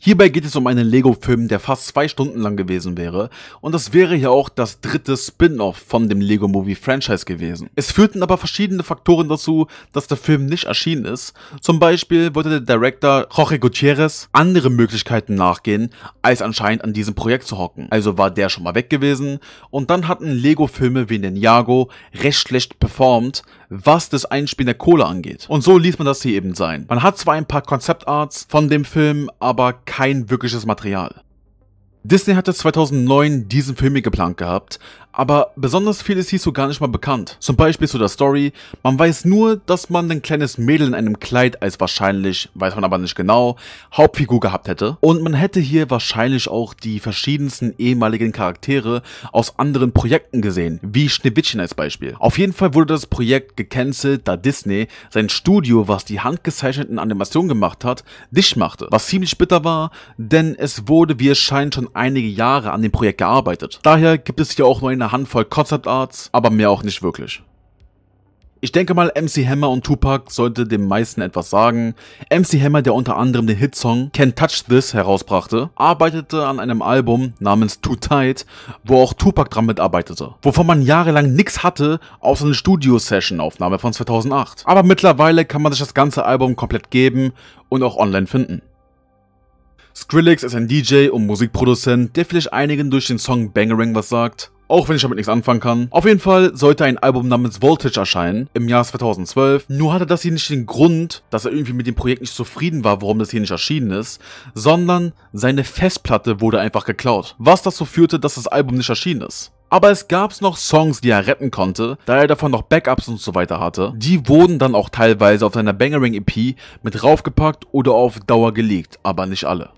Hierbei geht es um einen Lego-Film, der fast zwei Stunden lang gewesen wäre und das wäre ja auch das dritte Spin-off von dem Lego-Movie-Franchise gewesen. Es führten aber verschiedene Faktoren dazu, dass der Film nicht erschienen ist. Zum Beispiel wollte der Director Jorge Gutierrez andere Möglichkeiten nachgehen, als anscheinend an diesem Projekt zu hocken. Also war der schon mal weg gewesen und dann hatten Lego-Filme wie Ninjago recht schlecht performt, was das Einspielen der Kohle angeht. Und so ließ man das hier eben sein. Man hat zwar ein paar Konzeptarts von dem Film, aber kein wirkliches Material. Disney hatte 2009 diesen Film hier geplant gehabt, aber besonders viel ist so gar nicht mal bekannt. Zum Beispiel zu der Story, man weiß nur, dass man ein kleines Mädel in einem Kleid als wahrscheinlich, weiß man aber nicht genau, Hauptfigur gehabt hätte. Und man hätte hier wahrscheinlich auch die verschiedensten ehemaligen Charaktere aus anderen Projekten gesehen, wie Schneewittchen als Beispiel. Auf jeden Fall wurde das Projekt gecancelt, da Disney sein Studio, was die handgezeichneten Animationen gemacht hat, dicht machte. Was ziemlich bitter war, denn es wurde, wie es scheint, schon einige Jahre an dem Projekt gearbeitet. Daher gibt es hier auch nur eine Handvoll Concept Arts, aber mehr auch nicht wirklich. Ich denke mal, MC Hammer und Tupac sollte dem meisten etwas sagen. MC Hammer, der unter anderem den Hitsong Can't Touch This herausbrachte, arbeitete an einem Album namens Too Tight, wo auch Tupac dran mitarbeitete, wovon man jahrelang nichts hatte, außer eine Studio-Session-Aufnahme von 2008. Aber mittlerweile kann man sich das ganze Album komplett geben und auch online finden. Skrillex ist ein DJ und Musikproduzent, der vielleicht einigen durch den Song Bangerang was sagt auch wenn ich damit nichts anfangen kann. Auf jeden Fall sollte ein Album namens Voltage erscheinen, im Jahr 2012. Nur hatte das hier nicht den Grund, dass er irgendwie mit dem Projekt nicht zufrieden war, warum das hier nicht erschienen ist, sondern seine Festplatte wurde einfach geklaut, was dazu führte, dass das Album nicht erschienen ist. Aber es gab noch Songs, die er retten konnte, da er davon noch Backups und so weiter hatte. Die wurden dann auch teilweise auf seiner Bangering EP mit raufgepackt oder auf Dauer gelegt, aber nicht alle.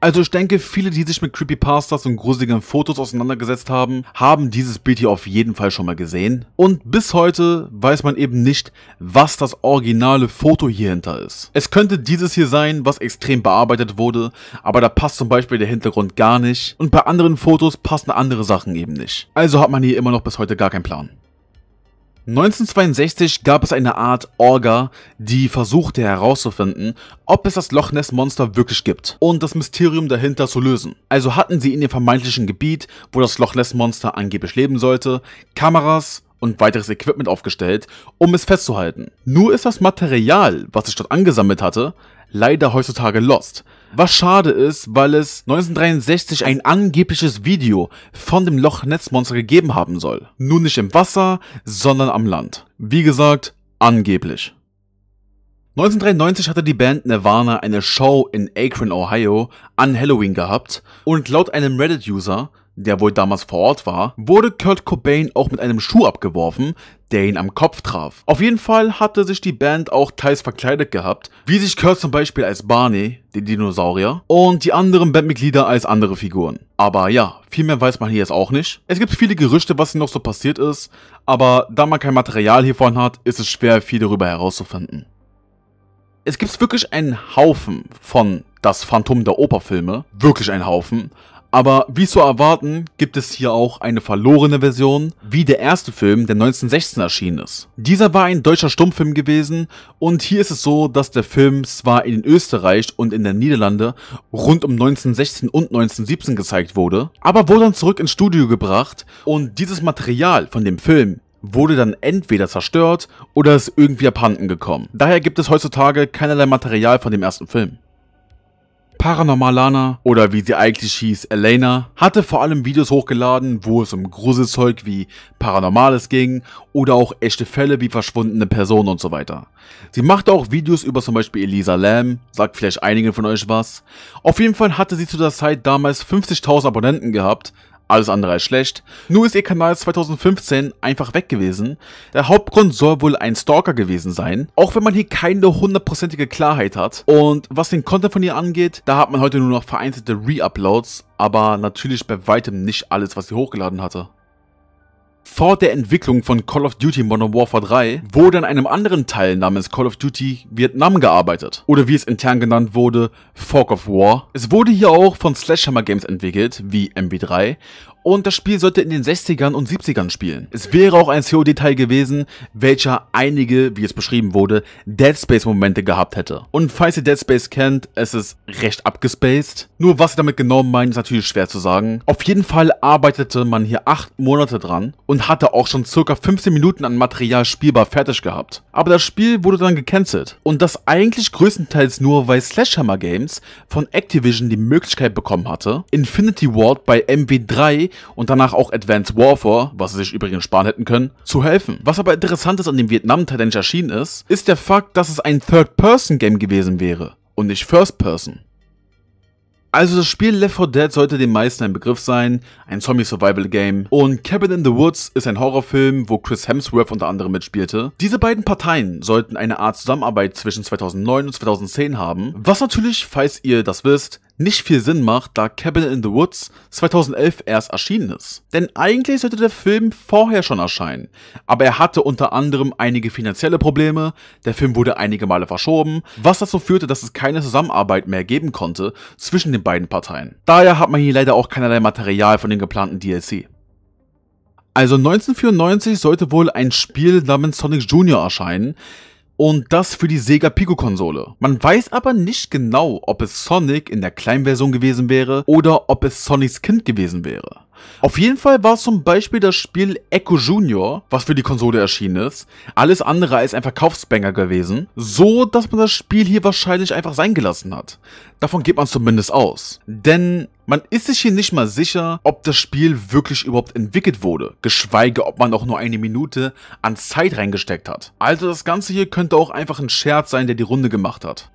Also ich denke, viele, die sich mit Creepypastas und gruseligen Fotos auseinandergesetzt haben, haben dieses Bild hier auf jeden Fall schon mal gesehen. Und bis heute weiß man eben nicht, was das originale Foto hier hinter ist. Es könnte dieses hier sein, was extrem bearbeitet wurde, aber da passt zum Beispiel der Hintergrund gar nicht. Und bei anderen Fotos passen andere Sachen eben nicht. Also hat man hier immer noch bis heute gar keinen Plan. 1962 gab es eine Art Orga, die versuchte herauszufinden, ob es das Loch Ness Monster wirklich gibt und das Mysterium dahinter zu lösen. Also hatten sie in dem vermeintlichen Gebiet, wo das Loch Ness Monster angeblich leben sollte, Kameras und weiteres Equipment aufgestellt, um es festzuhalten. Nur ist das Material, was sich dort angesammelt hatte, leider heutzutage lost. Was schade ist, weil es 1963 ein angebliches Video von dem Loch Lochnetzmonster gegeben haben soll. Nur nicht im Wasser, sondern am Land. Wie gesagt, angeblich. 1993 hatte die Band Nirvana eine Show in Akron, Ohio an Halloween gehabt und laut einem Reddit-User der wohl damals vor Ort war, wurde Kurt Cobain auch mit einem Schuh abgeworfen, der ihn am Kopf traf. Auf jeden Fall hatte sich die Band auch teils verkleidet gehabt, wie sich Kurt zum Beispiel als Barney, den Dinosaurier, und die anderen Bandmitglieder als andere Figuren. Aber ja, viel mehr weiß man hier jetzt auch nicht. Es gibt viele Gerüchte, was hier noch so passiert ist, aber da man kein Material hiervon hat, ist es schwer, viel darüber herauszufinden. Es gibt wirklich einen Haufen von Das Phantom der Operfilme, wirklich einen Haufen, aber wie zu erwarten, gibt es hier auch eine verlorene Version, wie der erste Film, der 1916 erschienen ist. Dieser war ein deutscher Stummfilm gewesen und hier ist es so, dass der Film zwar in Österreich und in den Niederlande rund um 1916 und 1917 gezeigt wurde, aber wurde dann zurück ins Studio gebracht und dieses Material von dem Film wurde dann entweder zerstört oder ist irgendwie abhanden gekommen. Daher gibt es heutzutage keinerlei Material von dem ersten Film. Paranormalana oder wie sie eigentlich hieß, Elena, hatte vor allem Videos hochgeladen, wo es um Gruselzeug wie Paranormales ging oder auch echte Fälle wie verschwundene Personen und so weiter. Sie machte auch Videos über zum Beispiel Elisa Lam, sagt vielleicht einigen von euch was. Auf jeden Fall hatte sie zu der Zeit damals 50.000 Abonnenten gehabt, alles andere als schlecht. Nur ist ihr Kanal 2015 einfach weg gewesen. Der Hauptgrund soll wohl ein Stalker gewesen sein, auch wenn man hier keine hundertprozentige Klarheit hat. Und was den Content von ihr angeht, da hat man heute nur noch vereinzelte Reuploads, aber natürlich bei weitem nicht alles, was sie hochgeladen hatte vor der Entwicklung von Call of Duty Modern Warfare 3 wurde an einem anderen Teil namens Call of Duty Vietnam gearbeitet. Oder wie es intern genannt wurde, Fork of War. Es wurde hier auch von Slash Hammer Games entwickelt, wie MB3, und das Spiel sollte in den 60ern und 70ern spielen. Es wäre auch ein COD-Teil gewesen, welcher einige, wie es beschrieben wurde, Dead Space-Momente gehabt hätte. Und falls ihr Dead Space kennt, es ist recht abgespaced. Nur was sie damit genau meinen, ist natürlich schwer zu sagen. Auf jeden Fall arbeitete man hier 8 Monate dran und hatte auch schon circa 15 Minuten an Material spielbar fertig gehabt. Aber das Spiel wurde dann gecancelt. Und das eigentlich größtenteils nur, weil Slashhammer Games von Activision die Möglichkeit bekommen hatte, Infinity Ward bei MW3 und danach auch Advanced Warfare, was sie sich übrigens sparen hätten können, zu helfen. Was aber interessant ist an dem Vietnam-Teil, der nicht erschienen ist, ist der Fakt, dass es ein Third-Person-Game gewesen wäre und nicht First-Person. Also das Spiel Left 4 Dead sollte den meisten ein Begriff sein, ein Zombie-Survival-Game. Und Cabin in the Woods ist ein Horrorfilm, wo Chris Hemsworth unter anderem mitspielte. Diese beiden Parteien sollten eine Art Zusammenarbeit zwischen 2009 und 2010 haben, was natürlich, falls ihr das wisst, nicht viel Sinn macht, da Cabin in the Woods 2011 erst erschienen ist. Denn eigentlich sollte der Film vorher schon erscheinen, aber er hatte unter anderem einige finanzielle Probleme, der Film wurde einige Male verschoben, was dazu führte, dass es keine Zusammenarbeit mehr geben konnte zwischen den beiden Parteien. Daher hat man hier leider auch keinerlei Material von dem geplanten DLC. Also 1994 sollte wohl ein Spiel namens Sonic Jr. erscheinen, und das für die Sega Pico-Konsole. Man weiß aber nicht genau, ob es Sonic in der Kleinversion gewesen wäre oder ob es Sonics Kind gewesen wäre. Auf jeden Fall war zum Beispiel das Spiel Echo Junior, was für die Konsole erschienen ist, alles andere als ein Verkaufsbanger gewesen, so dass man das Spiel hier wahrscheinlich einfach sein gelassen hat. Davon geht man zumindest aus. Denn man ist sich hier nicht mal sicher, ob das Spiel wirklich überhaupt entwickelt wurde, geschweige ob man auch nur eine Minute an Zeit reingesteckt hat. Also das Ganze hier könnte auch einfach ein Scherz sein, der die Runde gemacht hat.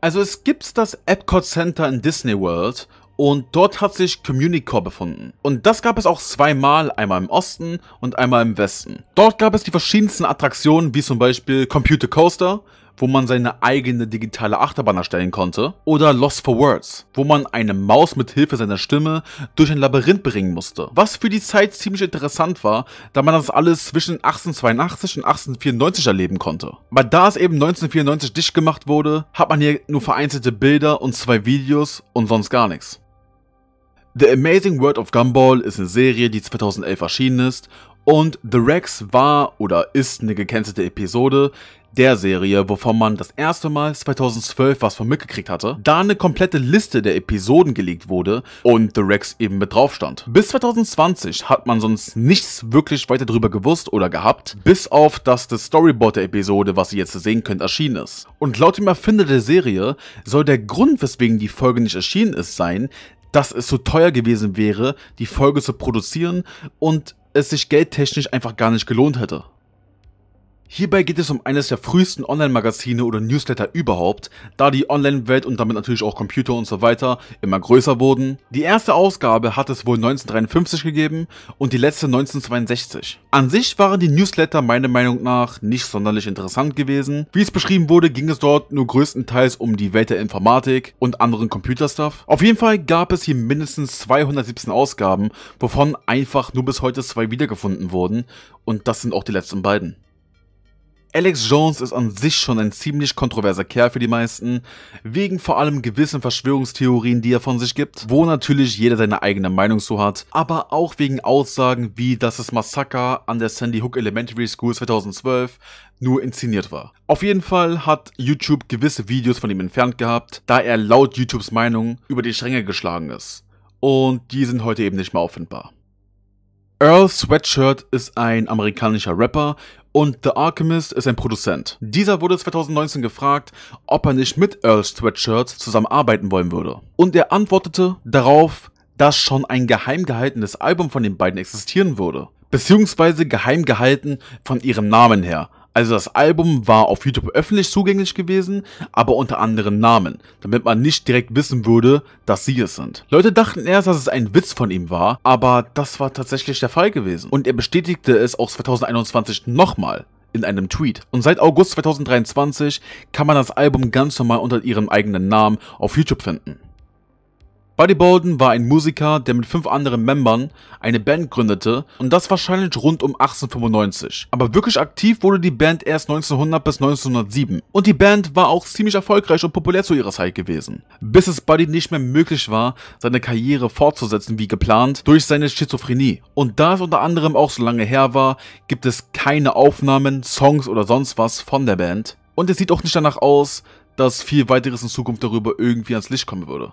Also es gibt das Epcot Center in Disney World und dort hat sich Communicore befunden. Und das gab es auch zweimal, einmal im Osten und einmal im Westen. Dort gab es die verschiedensten Attraktionen, wie zum Beispiel Computer Coaster, wo man seine eigene digitale Achterbahn erstellen konnte, oder Lost for Words, wo man eine Maus mit Hilfe seiner Stimme durch ein Labyrinth bringen musste. Was für die Zeit ziemlich interessant war, da man das alles zwischen 1882 und 1894 erleben konnte. Aber da es eben 1994 dicht gemacht wurde, hat man hier nur vereinzelte Bilder und zwei Videos und sonst gar nichts. The Amazing World of Gumball ist eine Serie, die 2011 erschienen ist und The Rex war oder ist eine gecancelte Episode der Serie, wovon man das erste Mal 2012 was von mitgekriegt hatte, da eine komplette Liste der Episoden gelegt wurde und The Rex eben mit drauf stand. Bis 2020 hat man sonst nichts wirklich weiter drüber gewusst oder gehabt, bis auf dass das Storyboard der Episode, was ihr jetzt sehen könnt, erschienen ist. Und laut dem Erfinder der Serie soll der Grund, weswegen die Folge nicht erschienen ist, sein, dass es so teuer gewesen wäre, die Folge zu produzieren und es sich geldtechnisch einfach gar nicht gelohnt hätte. Hierbei geht es um eines der frühesten Online-Magazine oder Newsletter überhaupt, da die Online-Welt und damit natürlich auch Computer und so weiter immer größer wurden. Die erste Ausgabe hat es wohl 1953 gegeben und die letzte 1962. An sich waren die Newsletter meiner Meinung nach nicht sonderlich interessant gewesen. Wie es beschrieben wurde, ging es dort nur größtenteils um die Welt der Informatik und anderen Computerstuff. Auf jeden Fall gab es hier mindestens 217 Ausgaben, wovon einfach nur bis heute zwei wiedergefunden wurden und das sind auch die letzten beiden. Alex Jones ist an sich schon ein ziemlich kontroverser Kerl für die meisten, wegen vor allem gewissen Verschwörungstheorien, die er von sich gibt, wo natürlich jeder seine eigene Meinung so hat, aber auch wegen Aussagen wie, dass das Massaker an der Sandy Hook Elementary School 2012 nur inszeniert war. Auf jeden Fall hat YouTube gewisse Videos von ihm entfernt gehabt, da er laut YouTubes Meinung über die Stränge geschlagen ist. Und die sind heute eben nicht mehr auffindbar. Earl Sweatshirt ist ein amerikanischer Rapper und The Alchemist ist ein Produzent. Dieser wurde 2019 gefragt, ob er nicht mit Earl Sweatshirt zusammenarbeiten wollen würde. Und er antwortete darauf, dass schon ein geheim gehaltenes Album von den beiden existieren würde. Beziehungsweise geheim gehalten von ihrem Namen her. Also das Album war auf YouTube öffentlich zugänglich gewesen, aber unter anderen Namen, damit man nicht direkt wissen würde, dass sie es sind. Leute dachten erst, dass es ein Witz von ihm war, aber das war tatsächlich der Fall gewesen. Und er bestätigte es auch 2021 nochmal in einem Tweet. Und seit August 2023 kann man das Album ganz normal unter ihrem eigenen Namen auf YouTube finden. Buddy Bolden war ein Musiker, der mit fünf anderen Membern eine Band gründete und das wahrscheinlich rund um 1895. Aber wirklich aktiv wurde die Band erst 1900 bis 1907 und die Band war auch ziemlich erfolgreich und populär zu ihrer Zeit gewesen. Bis es Buddy nicht mehr möglich war, seine Karriere fortzusetzen wie geplant durch seine Schizophrenie. Und da es unter anderem auch so lange her war, gibt es keine Aufnahmen, Songs oder sonst was von der Band. Und es sieht auch nicht danach aus, dass viel weiteres in Zukunft darüber irgendwie ans Licht kommen würde.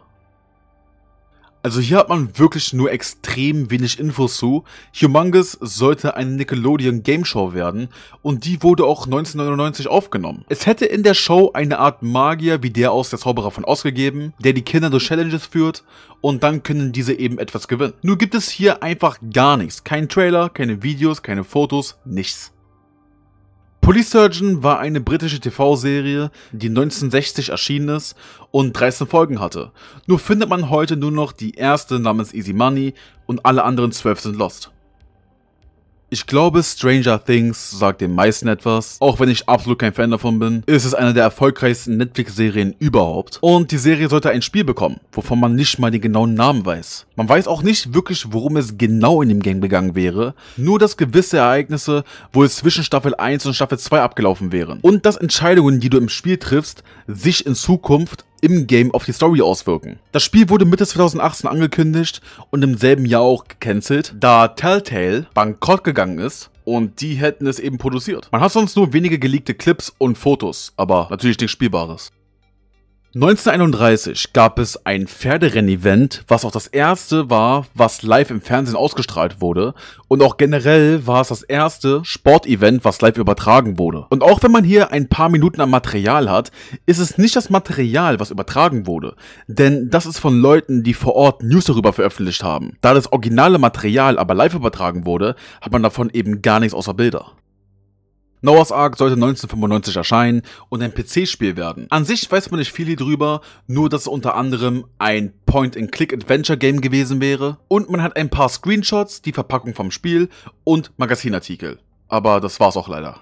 Also hier hat man wirklich nur extrem wenig Infos zu. Humongous sollte eine Nickelodeon Game Show werden und die wurde auch 1999 aufgenommen. Es hätte in der Show eine Art Magier wie der aus der Zauberer von ausgegeben, der die Kinder durch Challenges führt und dann können diese eben etwas gewinnen. Nur gibt es hier einfach gar nichts. Kein Trailer, keine Videos, keine Fotos, nichts. Police Surgeon war eine britische TV-Serie, die 1960 erschienen ist und 13 Folgen hatte. Nur findet man heute nur noch die erste namens Easy Money und alle anderen 12 sind Lost. Ich glaube, Stranger Things sagt den meisten etwas, auch wenn ich absolut kein Fan davon bin. Ist es eine der erfolgreichsten Netflix-Serien überhaupt. Und die Serie sollte ein Spiel bekommen, wovon man nicht mal den genauen Namen weiß. Man weiß auch nicht wirklich, worum es genau in dem Game gegangen wäre, nur dass gewisse Ereignisse wohl zwischen Staffel 1 und Staffel 2 abgelaufen wären. Und dass Entscheidungen, die du im Spiel triffst, sich in Zukunft im Game auf die Story auswirken. Das Spiel wurde Mitte 2018 angekündigt und im selben Jahr auch gecancelt, da Telltale bankrott gegangen ist und die hätten es eben produziert. Man hat sonst nur wenige geleakte Clips und Fotos, aber natürlich nichts Spielbares. 1931 gab es ein Pferderennevent, was auch das erste war, was live im Fernsehen ausgestrahlt wurde. Und auch generell war es das erste Sportevent, was live übertragen wurde. Und auch wenn man hier ein paar Minuten am Material hat, ist es nicht das Material, was übertragen wurde. Denn das ist von Leuten, die vor Ort News darüber veröffentlicht haben. Da das originale Material aber live übertragen wurde, hat man davon eben gar nichts außer Bilder. Noah's Ark sollte 1995 erscheinen und ein PC-Spiel werden. An sich weiß man nicht viel hier drüber, nur dass es unter anderem ein Point-and-Click-Adventure-Game gewesen wäre und man hat ein paar Screenshots, die Verpackung vom Spiel und Magazinartikel. Aber das war's auch leider.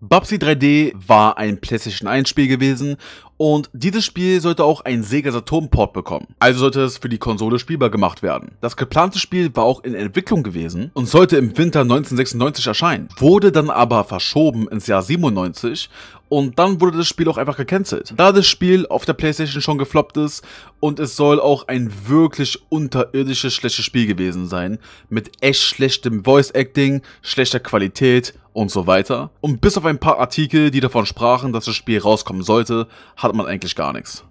Bubsy 3D war ein PlayStation 1 Spiel gewesen und dieses Spiel sollte auch einen Sega Saturn Port bekommen. Also sollte es für die Konsole spielbar gemacht werden. Das geplante Spiel war auch in Entwicklung gewesen und sollte im Winter 1996 erscheinen, wurde dann aber verschoben ins Jahr 97 und dann wurde das Spiel auch einfach gecancelt. Da das Spiel auf der Playstation schon gefloppt ist und es soll auch ein wirklich unterirdisches schlechtes Spiel gewesen sein, mit echt schlechtem Voice Acting, schlechter Qualität und so weiter. Und bis auf ein paar Artikel, die davon sprachen, dass das Spiel rauskommen sollte, hat zahlt man eigentlich gar nichts.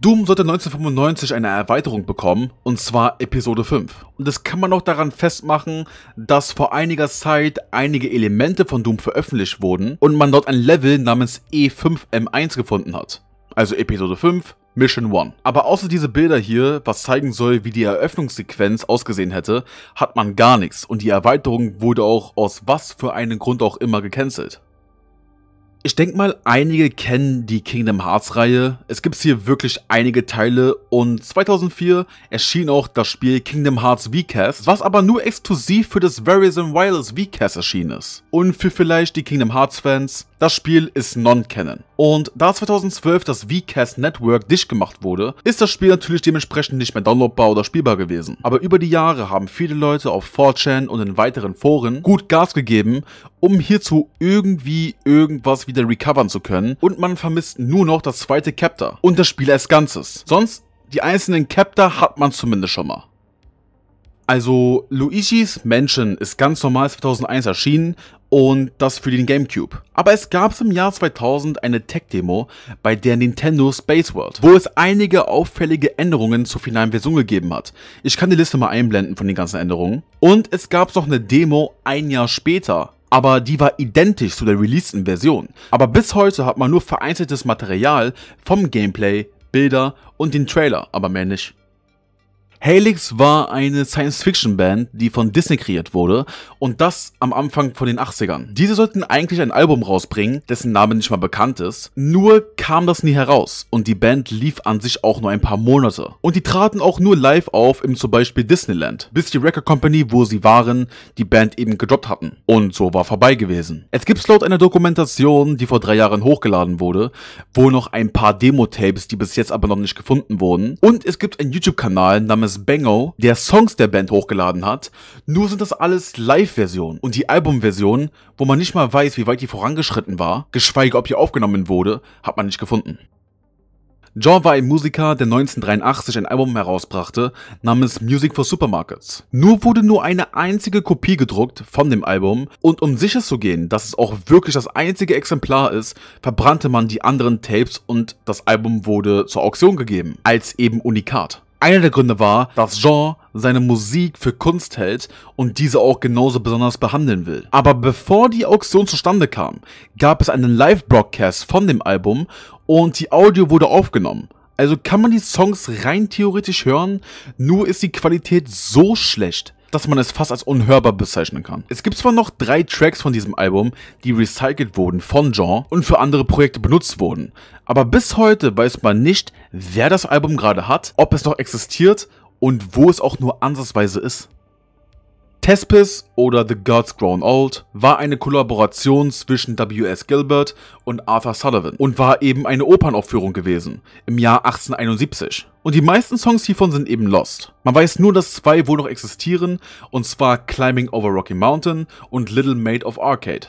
Doom sollte 1995 eine Erweiterung bekommen, und zwar Episode 5. Und das kann man auch daran festmachen, dass vor einiger Zeit einige Elemente von Doom veröffentlicht wurden und man dort ein Level namens E5M1 gefunden hat. Also Episode 5, Mission 1. Aber außer diese Bilder hier, was zeigen soll, wie die Eröffnungssequenz ausgesehen hätte, hat man gar nichts und die Erweiterung wurde auch aus was für einem Grund auch immer gecancelt. Ich denke mal, einige kennen die Kingdom Hearts Reihe. Es gibt hier wirklich einige Teile und 2004 erschien auch das Spiel Kingdom Hearts VCast, was aber nur exklusiv für das Verizon Wireless VCast erschienen ist. Und für vielleicht die Kingdom Hearts Fans, das Spiel ist non-canon. Und da 2012 das VCast Network dicht gemacht wurde, ist das Spiel natürlich dementsprechend nicht mehr downloadbar oder spielbar gewesen. Aber über die Jahre haben viele Leute auf 4chan und in weiteren Foren gut Gas gegeben, um hierzu irgendwie irgendwas wieder recovern zu können und man vermisst nur noch das zweite Captor und das Spiel als Ganzes. Sonst die einzelnen Captor hat man zumindest schon mal. Also Luigi's Mansion ist ganz normal 2001 erschienen und das für den Gamecube. Aber es gab im Jahr 2000 eine Tech-Demo bei der Nintendo Space World, wo es einige auffällige Änderungen zur finalen Version gegeben hat. Ich kann die Liste mal einblenden von den ganzen Änderungen. Und es gab noch eine Demo ein Jahr später, aber die war identisch zu der releaseden Version. Aber bis heute hat man nur vereinzeltes Material vom Gameplay, Bilder und den Trailer, aber mehr nicht. Halix war eine Science-Fiction-Band, die von Disney kreiert wurde und das am Anfang von den 80ern. Diese sollten eigentlich ein Album rausbringen, dessen Name nicht mal bekannt ist, nur kam das nie heraus und die Band lief an sich auch nur ein paar Monate. Und die traten auch nur live auf im zum Beispiel Disneyland, bis die Record Company, wo sie waren, die Band eben gedroppt hatten. Und so war vorbei gewesen. Es gibt laut einer Dokumentation, die vor drei Jahren hochgeladen wurde, wohl noch ein paar Demo-Tapes, die bis jetzt aber noch nicht gefunden wurden. Und es gibt einen YouTube-Kanal namens Johannes Bengow, der Songs der Band hochgeladen hat. Nur sind das alles Live-Versionen und die Albumversion, wo man nicht mal weiß, wie weit die vorangeschritten war, geschweige ob die aufgenommen wurde, hat man nicht gefunden. John war ein Musiker, der 1983 ein Album herausbrachte namens Music for Supermarkets. Nur wurde nur eine einzige Kopie gedruckt von dem Album und um sicher zu gehen, dass es auch wirklich das einzige Exemplar ist, verbrannte man die anderen Tapes und das Album wurde zur Auktion gegeben, als eben Unikat. Einer der Gründe war, dass Jean seine Musik für Kunst hält und diese auch genauso besonders behandeln will. Aber bevor die Auktion zustande kam, gab es einen Live-Broadcast von dem Album und die Audio wurde aufgenommen. Also kann man die Songs rein theoretisch hören, nur ist die Qualität so schlecht, dass man es fast als unhörbar bezeichnen kann. Es gibt zwar noch drei Tracks von diesem Album, die recycelt wurden von Jean und für andere Projekte benutzt wurden, aber bis heute weiß man nicht, wer das Album gerade hat, ob es noch existiert und wo es auch nur ansatzweise ist. Tespis oder The Gods Grown Old war eine Kollaboration zwischen W.S. Gilbert und Arthur Sullivan und war eben eine Opernaufführung gewesen im Jahr 1871. Und die meisten Songs hiervon sind eben Lost. Man weiß nur, dass zwei wohl noch existieren, und zwar Climbing Over Rocky Mountain und Little Maid of Arcade.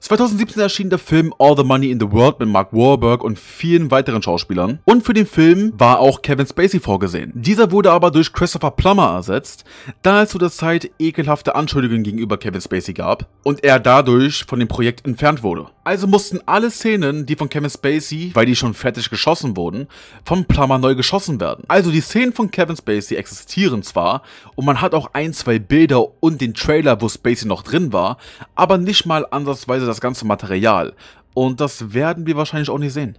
2017 erschien der Film All the Money in the World mit Mark Wahlberg und vielen weiteren Schauspielern. Und für den Film war auch Kevin Spacey vorgesehen. Dieser wurde aber durch Christopher Plummer ersetzt, da es zu der Zeit ekelhafte Anschuldigungen gegenüber Kevin Spacey gab und er dadurch von dem Projekt entfernt wurde. Also mussten alle Szenen, die von Kevin Spacey, weil die schon fertig geschossen wurden, vom Plummer neu geschossen werden. Also die Szenen von Kevin Spacey existieren zwar und man hat auch ein, zwei Bilder und den Trailer, wo Spacey noch drin war, aber nicht mal ansatzweise das ganze Material. Und das werden wir wahrscheinlich auch nicht sehen.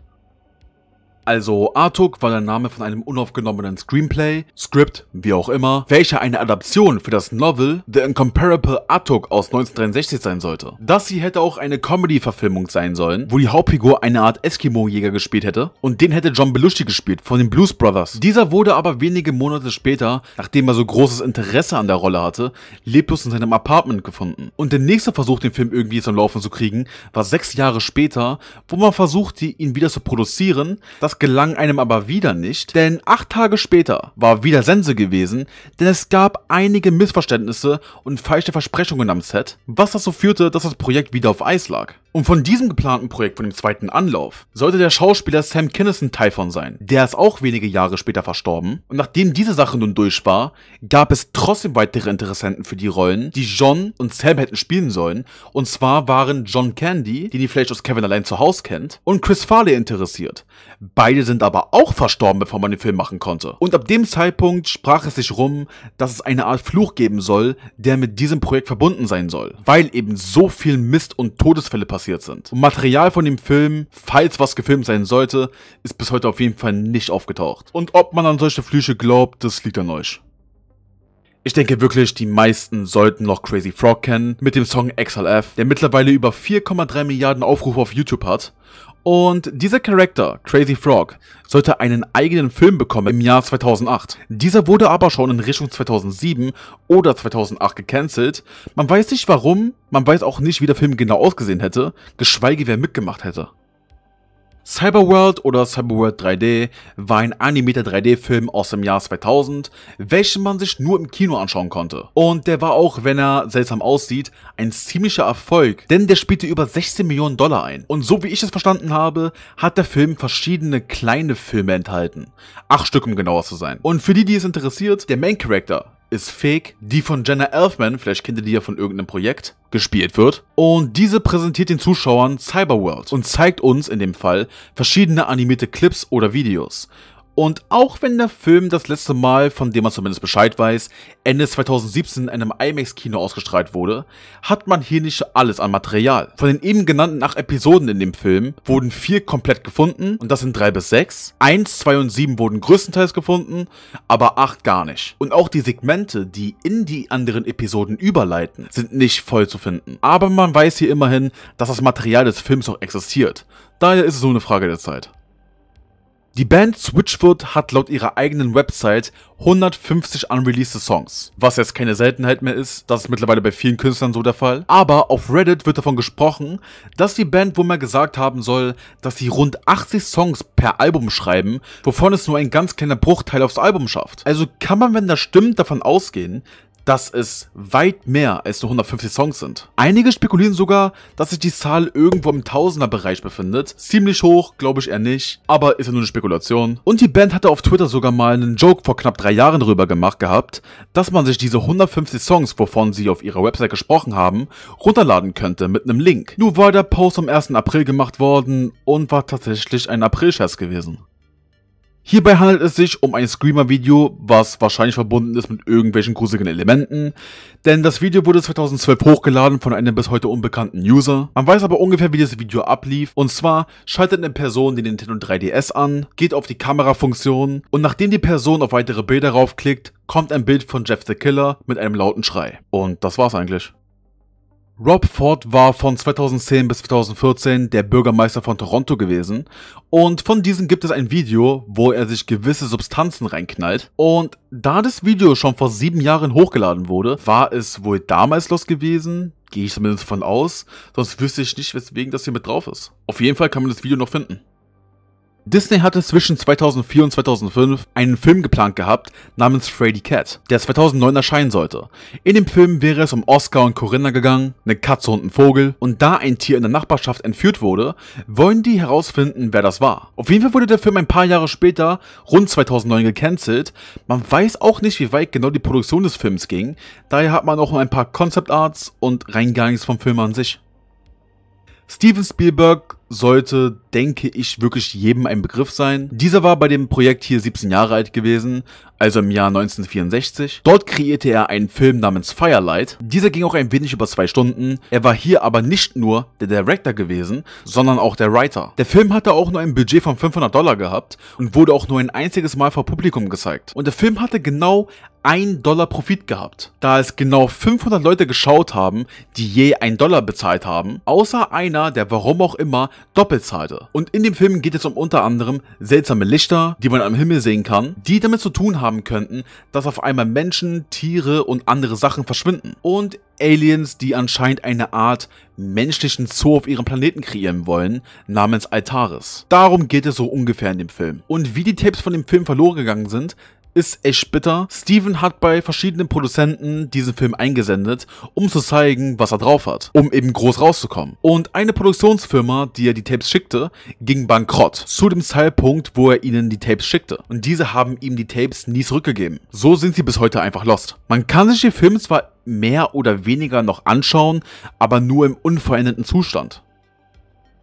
Also Artuk war der Name von einem unaufgenommenen Screenplay, Script, wie auch immer, welcher eine Adaption für das Novel The Incomparable Artuk aus 1963 sein sollte. Das hier hätte auch eine Comedy-Verfilmung sein sollen, wo die Hauptfigur eine Art Eskimo-Jäger gespielt hätte und den hätte John Belushi gespielt von den Blues Brothers. Dieser wurde aber wenige Monate später, nachdem er so großes Interesse an der Rolle hatte, leblos in seinem Apartment gefunden. Und der nächste Versuch, den Film irgendwie zum Laufen zu kriegen, war sechs Jahre später, wo man versuchte, ihn wieder zu produzieren, das das gelang einem aber wieder nicht, denn acht Tage später war wieder Sense gewesen, denn es gab einige Missverständnisse und falsche Versprechungen am Set, was dazu führte, dass das Projekt wieder auf Eis lag. Und von diesem geplanten Projekt, von dem zweiten Anlauf, sollte der Schauspieler Sam Kinnison Teil von sein. Der ist auch wenige Jahre später verstorben. Und nachdem diese Sache nun durch war, gab es trotzdem weitere Interessenten für die Rollen, die John und Sam hätten spielen sollen. Und zwar waren John Candy, den ihr vielleicht aus Kevin allein zu Hause kennt, und Chris Farley interessiert. Beide sind aber auch verstorben, bevor man den Film machen konnte. Und ab dem Zeitpunkt sprach es sich rum, dass es eine Art Fluch geben soll, der mit diesem Projekt verbunden sein soll. Weil eben so viel Mist und Todesfälle passieren passiert sind. Und Material von dem Film, falls was gefilmt sein sollte, ist bis heute auf jeden Fall nicht aufgetaucht. Und ob man an solche Flüche glaubt, das liegt an euch. Ich denke wirklich, die meisten sollten noch Crazy Frog kennen mit dem Song XLF, der mittlerweile über 4,3 Milliarden Aufrufe auf YouTube hat und dieser Charakter, Crazy Frog, sollte einen eigenen Film bekommen im Jahr 2008. Dieser wurde aber schon in Richtung 2007 oder 2008 gecancelt. Man weiß nicht warum, man weiß auch nicht, wie der Film genau ausgesehen hätte, geschweige wer mitgemacht hätte. Cyberworld oder Cyberworld 3D war ein animierter 3D-Film aus dem Jahr 2000, welchen man sich nur im Kino anschauen konnte. Und der war auch, wenn er seltsam aussieht, ein ziemlicher Erfolg, denn der spielte über 16 Millionen Dollar ein. Und so wie ich es verstanden habe, hat der Film verschiedene kleine Filme enthalten. Acht Stück, um genauer zu sein. Und für die, die es interessiert, der Main Character, ist Fake, die von Jenna Elfman, vielleicht kennt ihr die ja von irgendeinem Projekt, gespielt wird. Und diese präsentiert den Zuschauern Cyberworld und zeigt uns in dem Fall verschiedene animierte Clips oder Videos. Und auch wenn der Film das letzte Mal, von dem man zumindest Bescheid weiß, Ende 2017 in einem IMAX-Kino ausgestrahlt wurde, hat man hier nicht alles an Material. Von den eben genannten 8 Episoden in dem Film wurden 4 komplett gefunden und das sind 3 bis 6. 1, 2 und 7 wurden größtenteils gefunden, aber 8 gar nicht. Und auch die Segmente, die in die anderen Episoden überleiten, sind nicht voll zu finden. Aber man weiß hier immerhin, dass das Material des Films noch existiert. Daher ist es nur eine Frage der Zeit. Die Band Switchfoot hat laut ihrer eigenen Website 150 unreleased Songs. Was jetzt keine Seltenheit mehr ist, das ist mittlerweile bei vielen Künstlern so der Fall. Aber auf Reddit wird davon gesprochen, dass die Band wohl mal gesagt haben soll, dass sie rund 80 Songs per Album schreiben, wovon es nur ein ganz kleiner Bruchteil aufs Album schafft. Also kann man, wenn das stimmt, davon ausgehen, dass es weit mehr als nur 150 Songs sind. Einige spekulieren sogar, dass sich die Zahl irgendwo im Tausenderbereich befindet. Ziemlich hoch, glaube ich eher nicht, aber ist ja nur eine Spekulation. Und die Band hatte auf Twitter sogar mal einen Joke vor knapp drei Jahren darüber gemacht gehabt, dass man sich diese 150 Songs, wovon sie auf ihrer Website gesprochen haben, runterladen könnte mit einem Link. Nur war der Post am 1. April gemacht worden und war tatsächlich ein April-Scherz gewesen. Hierbei handelt es sich um ein Screamer-Video, was wahrscheinlich verbunden ist mit irgendwelchen gruseligen Elementen, denn das Video wurde 2012 hochgeladen von einem bis heute unbekannten User. Man weiß aber ungefähr, wie das Video ablief, und zwar schaltet eine Person den Nintendo 3DS an, geht auf die Kamerafunktion und nachdem die Person auf weitere Bilder raufklickt, kommt ein Bild von Jeff the Killer mit einem lauten Schrei. Und das war's eigentlich. Rob Ford war von 2010 bis 2014 der Bürgermeister von Toronto gewesen und von diesem gibt es ein Video, wo er sich gewisse Substanzen reinknallt und da das Video schon vor sieben Jahren hochgeladen wurde, war es wohl damals los gewesen, gehe ich zumindest von aus, sonst wüsste ich nicht, weswegen das hier mit drauf ist. Auf jeden Fall kann man das Video noch finden. Disney hatte zwischen 2004 und 2005 einen Film geplant gehabt namens Freddy Cat, der 2009 erscheinen sollte. In dem Film wäre es um Oscar und Corinna gegangen, eine Katze und einen Vogel und da ein Tier in der Nachbarschaft entführt wurde, wollen die herausfinden, wer das war. Auf jeden Fall wurde der Film ein paar Jahre später, rund 2009, gecancelt. Man weiß auch nicht, wie weit genau die Produktion des Films ging, daher hat man auch ein paar Concept Arts und rein gar nichts vom Film an sich. Steven Spielberg sollte, denke ich, wirklich jedem ein Begriff sein. Dieser war bei dem Projekt hier 17 Jahre alt gewesen, also im Jahr 1964. Dort kreierte er einen Film namens Firelight. Dieser ging auch ein wenig über zwei Stunden. Er war hier aber nicht nur der Director gewesen, sondern auch der Writer. Der Film hatte auch nur ein Budget von 500 Dollar gehabt und wurde auch nur ein einziges Mal vor Publikum gezeigt. Und der Film hatte genau 1 Dollar Profit gehabt, da es genau 500 Leute geschaut haben, die je 1 Dollar bezahlt haben, außer einer, der warum auch immer Doppelseite. Und in dem Film geht es um unter anderem seltsame Lichter, die man am Himmel sehen kann, die damit zu tun haben könnten, dass auf einmal Menschen, Tiere und andere Sachen verschwinden. Und Aliens, die anscheinend eine Art menschlichen Zoo auf ihrem Planeten kreieren wollen, namens Altaris. Darum geht es so ungefähr in dem Film. Und wie die Tapes von dem Film verloren gegangen sind, ist echt bitter. Steven hat bei verschiedenen Produzenten diesen Film eingesendet, um zu zeigen, was er drauf hat, um eben groß rauszukommen. Und eine Produktionsfirma, die er die Tapes schickte, ging bankrott zu dem Zeitpunkt, wo er ihnen die Tapes schickte. Und diese haben ihm die Tapes nie zurückgegeben. So sind sie bis heute einfach lost. Man kann sich den Film zwar mehr oder weniger noch anschauen, aber nur im unveränderten Zustand.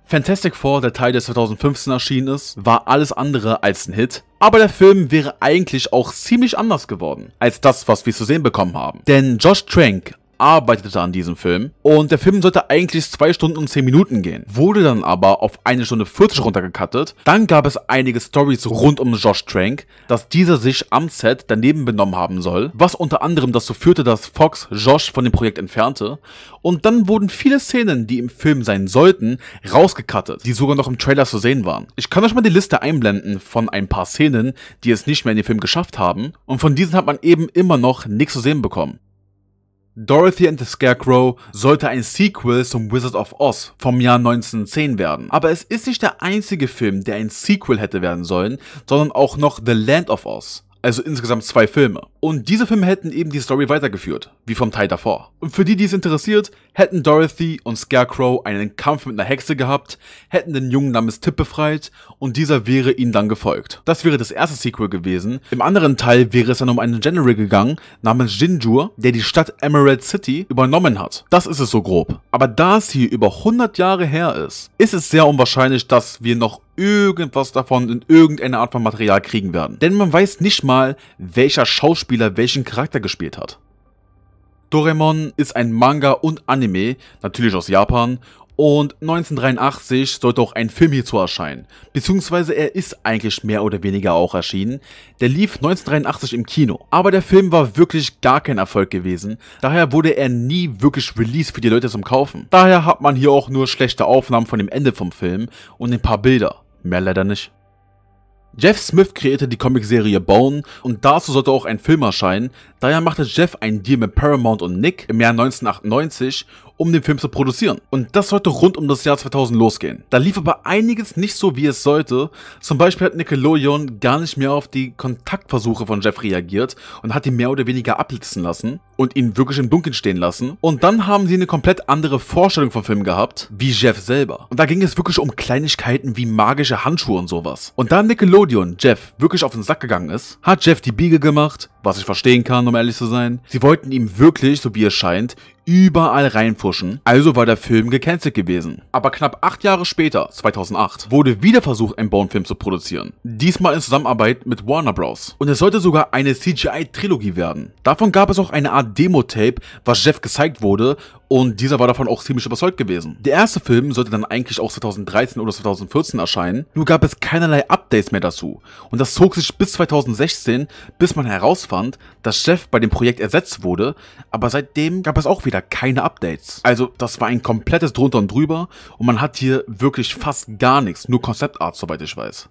Fantastic Four, der Teil, der 2015 erschienen ist, war alles andere als ein Hit, aber der Film wäre eigentlich auch ziemlich anders geworden, als das, was wir zu sehen bekommen haben. Denn Josh Trank, arbeitete an diesem Film und der Film sollte eigentlich 2 Stunden und 10 Minuten gehen, wurde dann aber auf 1 Stunde 40 runtergekattet. Dann gab es einige Stories rund um Josh Trank, dass dieser sich am Set daneben benommen haben soll, was unter anderem dazu führte, dass Fox Josh von dem Projekt entfernte und dann wurden viele Szenen, die im Film sein sollten, rausgekattet, die sogar noch im Trailer zu sehen waren. Ich kann euch mal die Liste einblenden von ein paar Szenen, die es nicht mehr in den Film geschafft haben und von diesen hat man eben immer noch nichts zu sehen bekommen. Dorothy and the Scarecrow sollte ein Sequel zum Wizard of Oz vom Jahr 1910 werden. Aber es ist nicht der einzige Film, der ein Sequel hätte werden sollen, sondern auch noch The Land of Oz also insgesamt zwei Filme. Und diese Filme hätten eben die Story weitergeführt, wie vom Teil davor. Und für die, die es interessiert, hätten Dorothy und Scarecrow einen Kampf mit einer Hexe gehabt, hätten den Jungen namens Tip befreit und dieser wäre ihnen dann gefolgt. Das wäre das erste Sequel gewesen. Im anderen Teil wäre es dann um einen General gegangen, namens Jinjur, der die Stadt Emerald City übernommen hat. Das ist es so grob. Aber da es hier über 100 Jahre her ist, ist es sehr unwahrscheinlich, dass wir noch irgendwas davon in irgendeiner Art von Material kriegen werden. Denn man weiß nicht mal, welcher Schauspieler welchen Charakter gespielt hat. Doraemon ist ein Manga und Anime, natürlich aus Japan, und 1983 sollte auch ein Film hierzu erscheinen, beziehungsweise er ist eigentlich mehr oder weniger auch erschienen. Der lief 1983 im Kino, aber der Film war wirklich gar kein Erfolg gewesen, daher wurde er nie wirklich released für die Leute zum Kaufen. Daher hat man hier auch nur schlechte Aufnahmen von dem Ende vom Film und ein paar Bilder mehr leider nicht. Jeff Smith kreierte die Comicserie Bone und dazu sollte auch ein Film erscheinen, daher machte Jeff einen Deal mit Paramount und Nick im Jahr 1998, um den Film zu produzieren. Und das sollte rund um das Jahr 2000 losgehen. Da lief aber einiges nicht so, wie es sollte. Zum Beispiel hat Nickelodeon gar nicht mehr auf die Kontaktversuche von Jeff reagiert und hat ihn mehr oder weniger abblitzen lassen und ihn wirklich im Dunkeln stehen lassen. Und dann haben sie eine komplett andere Vorstellung vom Film gehabt, wie Jeff selber. Und da ging es wirklich um Kleinigkeiten wie magische Handschuhe und sowas. Und da Nickelodeon Jeff wirklich auf den Sack gegangen ist, hat Jeff die Biege gemacht, was ich verstehen kann, um ehrlich zu sein. Sie wollten ihm wirklich, so wie es scheint, überall reinfuschen, also war der Film gecancelt gewesen. Aber knapp acht Jahre später, 2008, wurde wieder versucht, einen Bone-Film zu produzieren. Diesmal in Zusammenarbeit mit Warner Bros. Und es sollte sogar eine CGI-Trilogie werden. Davon gab es auch eine Art Demo-Tape, was Jeff gezeigt wurde und dieser war davon auch ziemlich überzeugt gewesen. Der erste Film sollte dann eigentlich auch 2013 oder 2014 erscheinen, nur gab es keinerlei Updates mehr dazu und das zog sich bis 2016, bis man herausfand, dass Jeff bei dem Projekt ersetzt wurde, aber seitdem gab es auch wieder keine Updates. Also das war ein komplettes drunter und drüber und man hat hier wirklich fast gar nichts, nur Konzeptart, soweit ich weiß.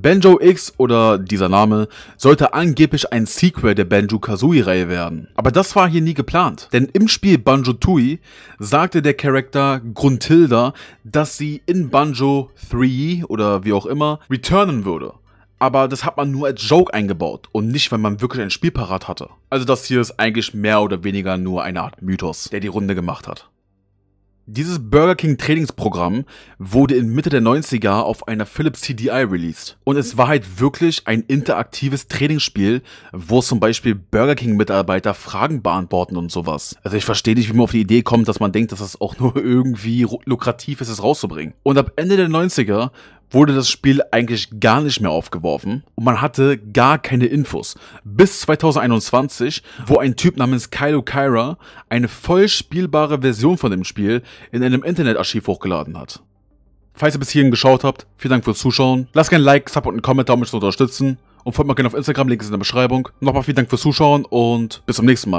Banjo X oder dieser Name sollte angeblich ein Sequel der Banjo-Kazooie-Reihe werden. Aber das war hier nie geplant, denn im Spiel Banjo-Tooie sagte der Charakter Gruntilda, dass sie in Banjo 3 oder wie auch immer returnen würde. Aber das hat man nur als Joke eingebaut und nicht, weil man wirklich ein Spiel parat hatte. Also das hier ist eigentlich mehr oder weniger nur eine Art Mythos, der die Runde gemacht hat. Dieses Burger King Trainingsprogramm wurde in Mitte der 90er auf einer Philips TDI released. Und es war halt wirklich ein interaktives Trainingsspiel, wo zum Beispiel Burger King Mitarbeiter Fragen beantworten und sowas. Also ich verstehe nicht, wie man auf die Idee kommt, dass man denkt, dass das auch nur irgendwie lukrativ ist, es rauszubringen. Und ab Ende der 90er wurde das Spiel eigentlich gar nicht mehr aufgeworfen und man hatte gar keine Infos. Bis 2021, wo ein Typ namens Kylo Kyra eine voll spielbare Version von dem Spiel in einem Internetarchiv hochgeladen hat. Falls ihr bis hierhin geschaut habt, vielen Dank fürs Zuschauen. Lasst gerne ein Like, Sub und einen Kommentar, um mich zu unterstützen. Und folgt mir gerne auf Instagram, Link ist in der Beschreibung. Nochmal vielen Dank fürs Zuschauen und bis zum nächsten Mal.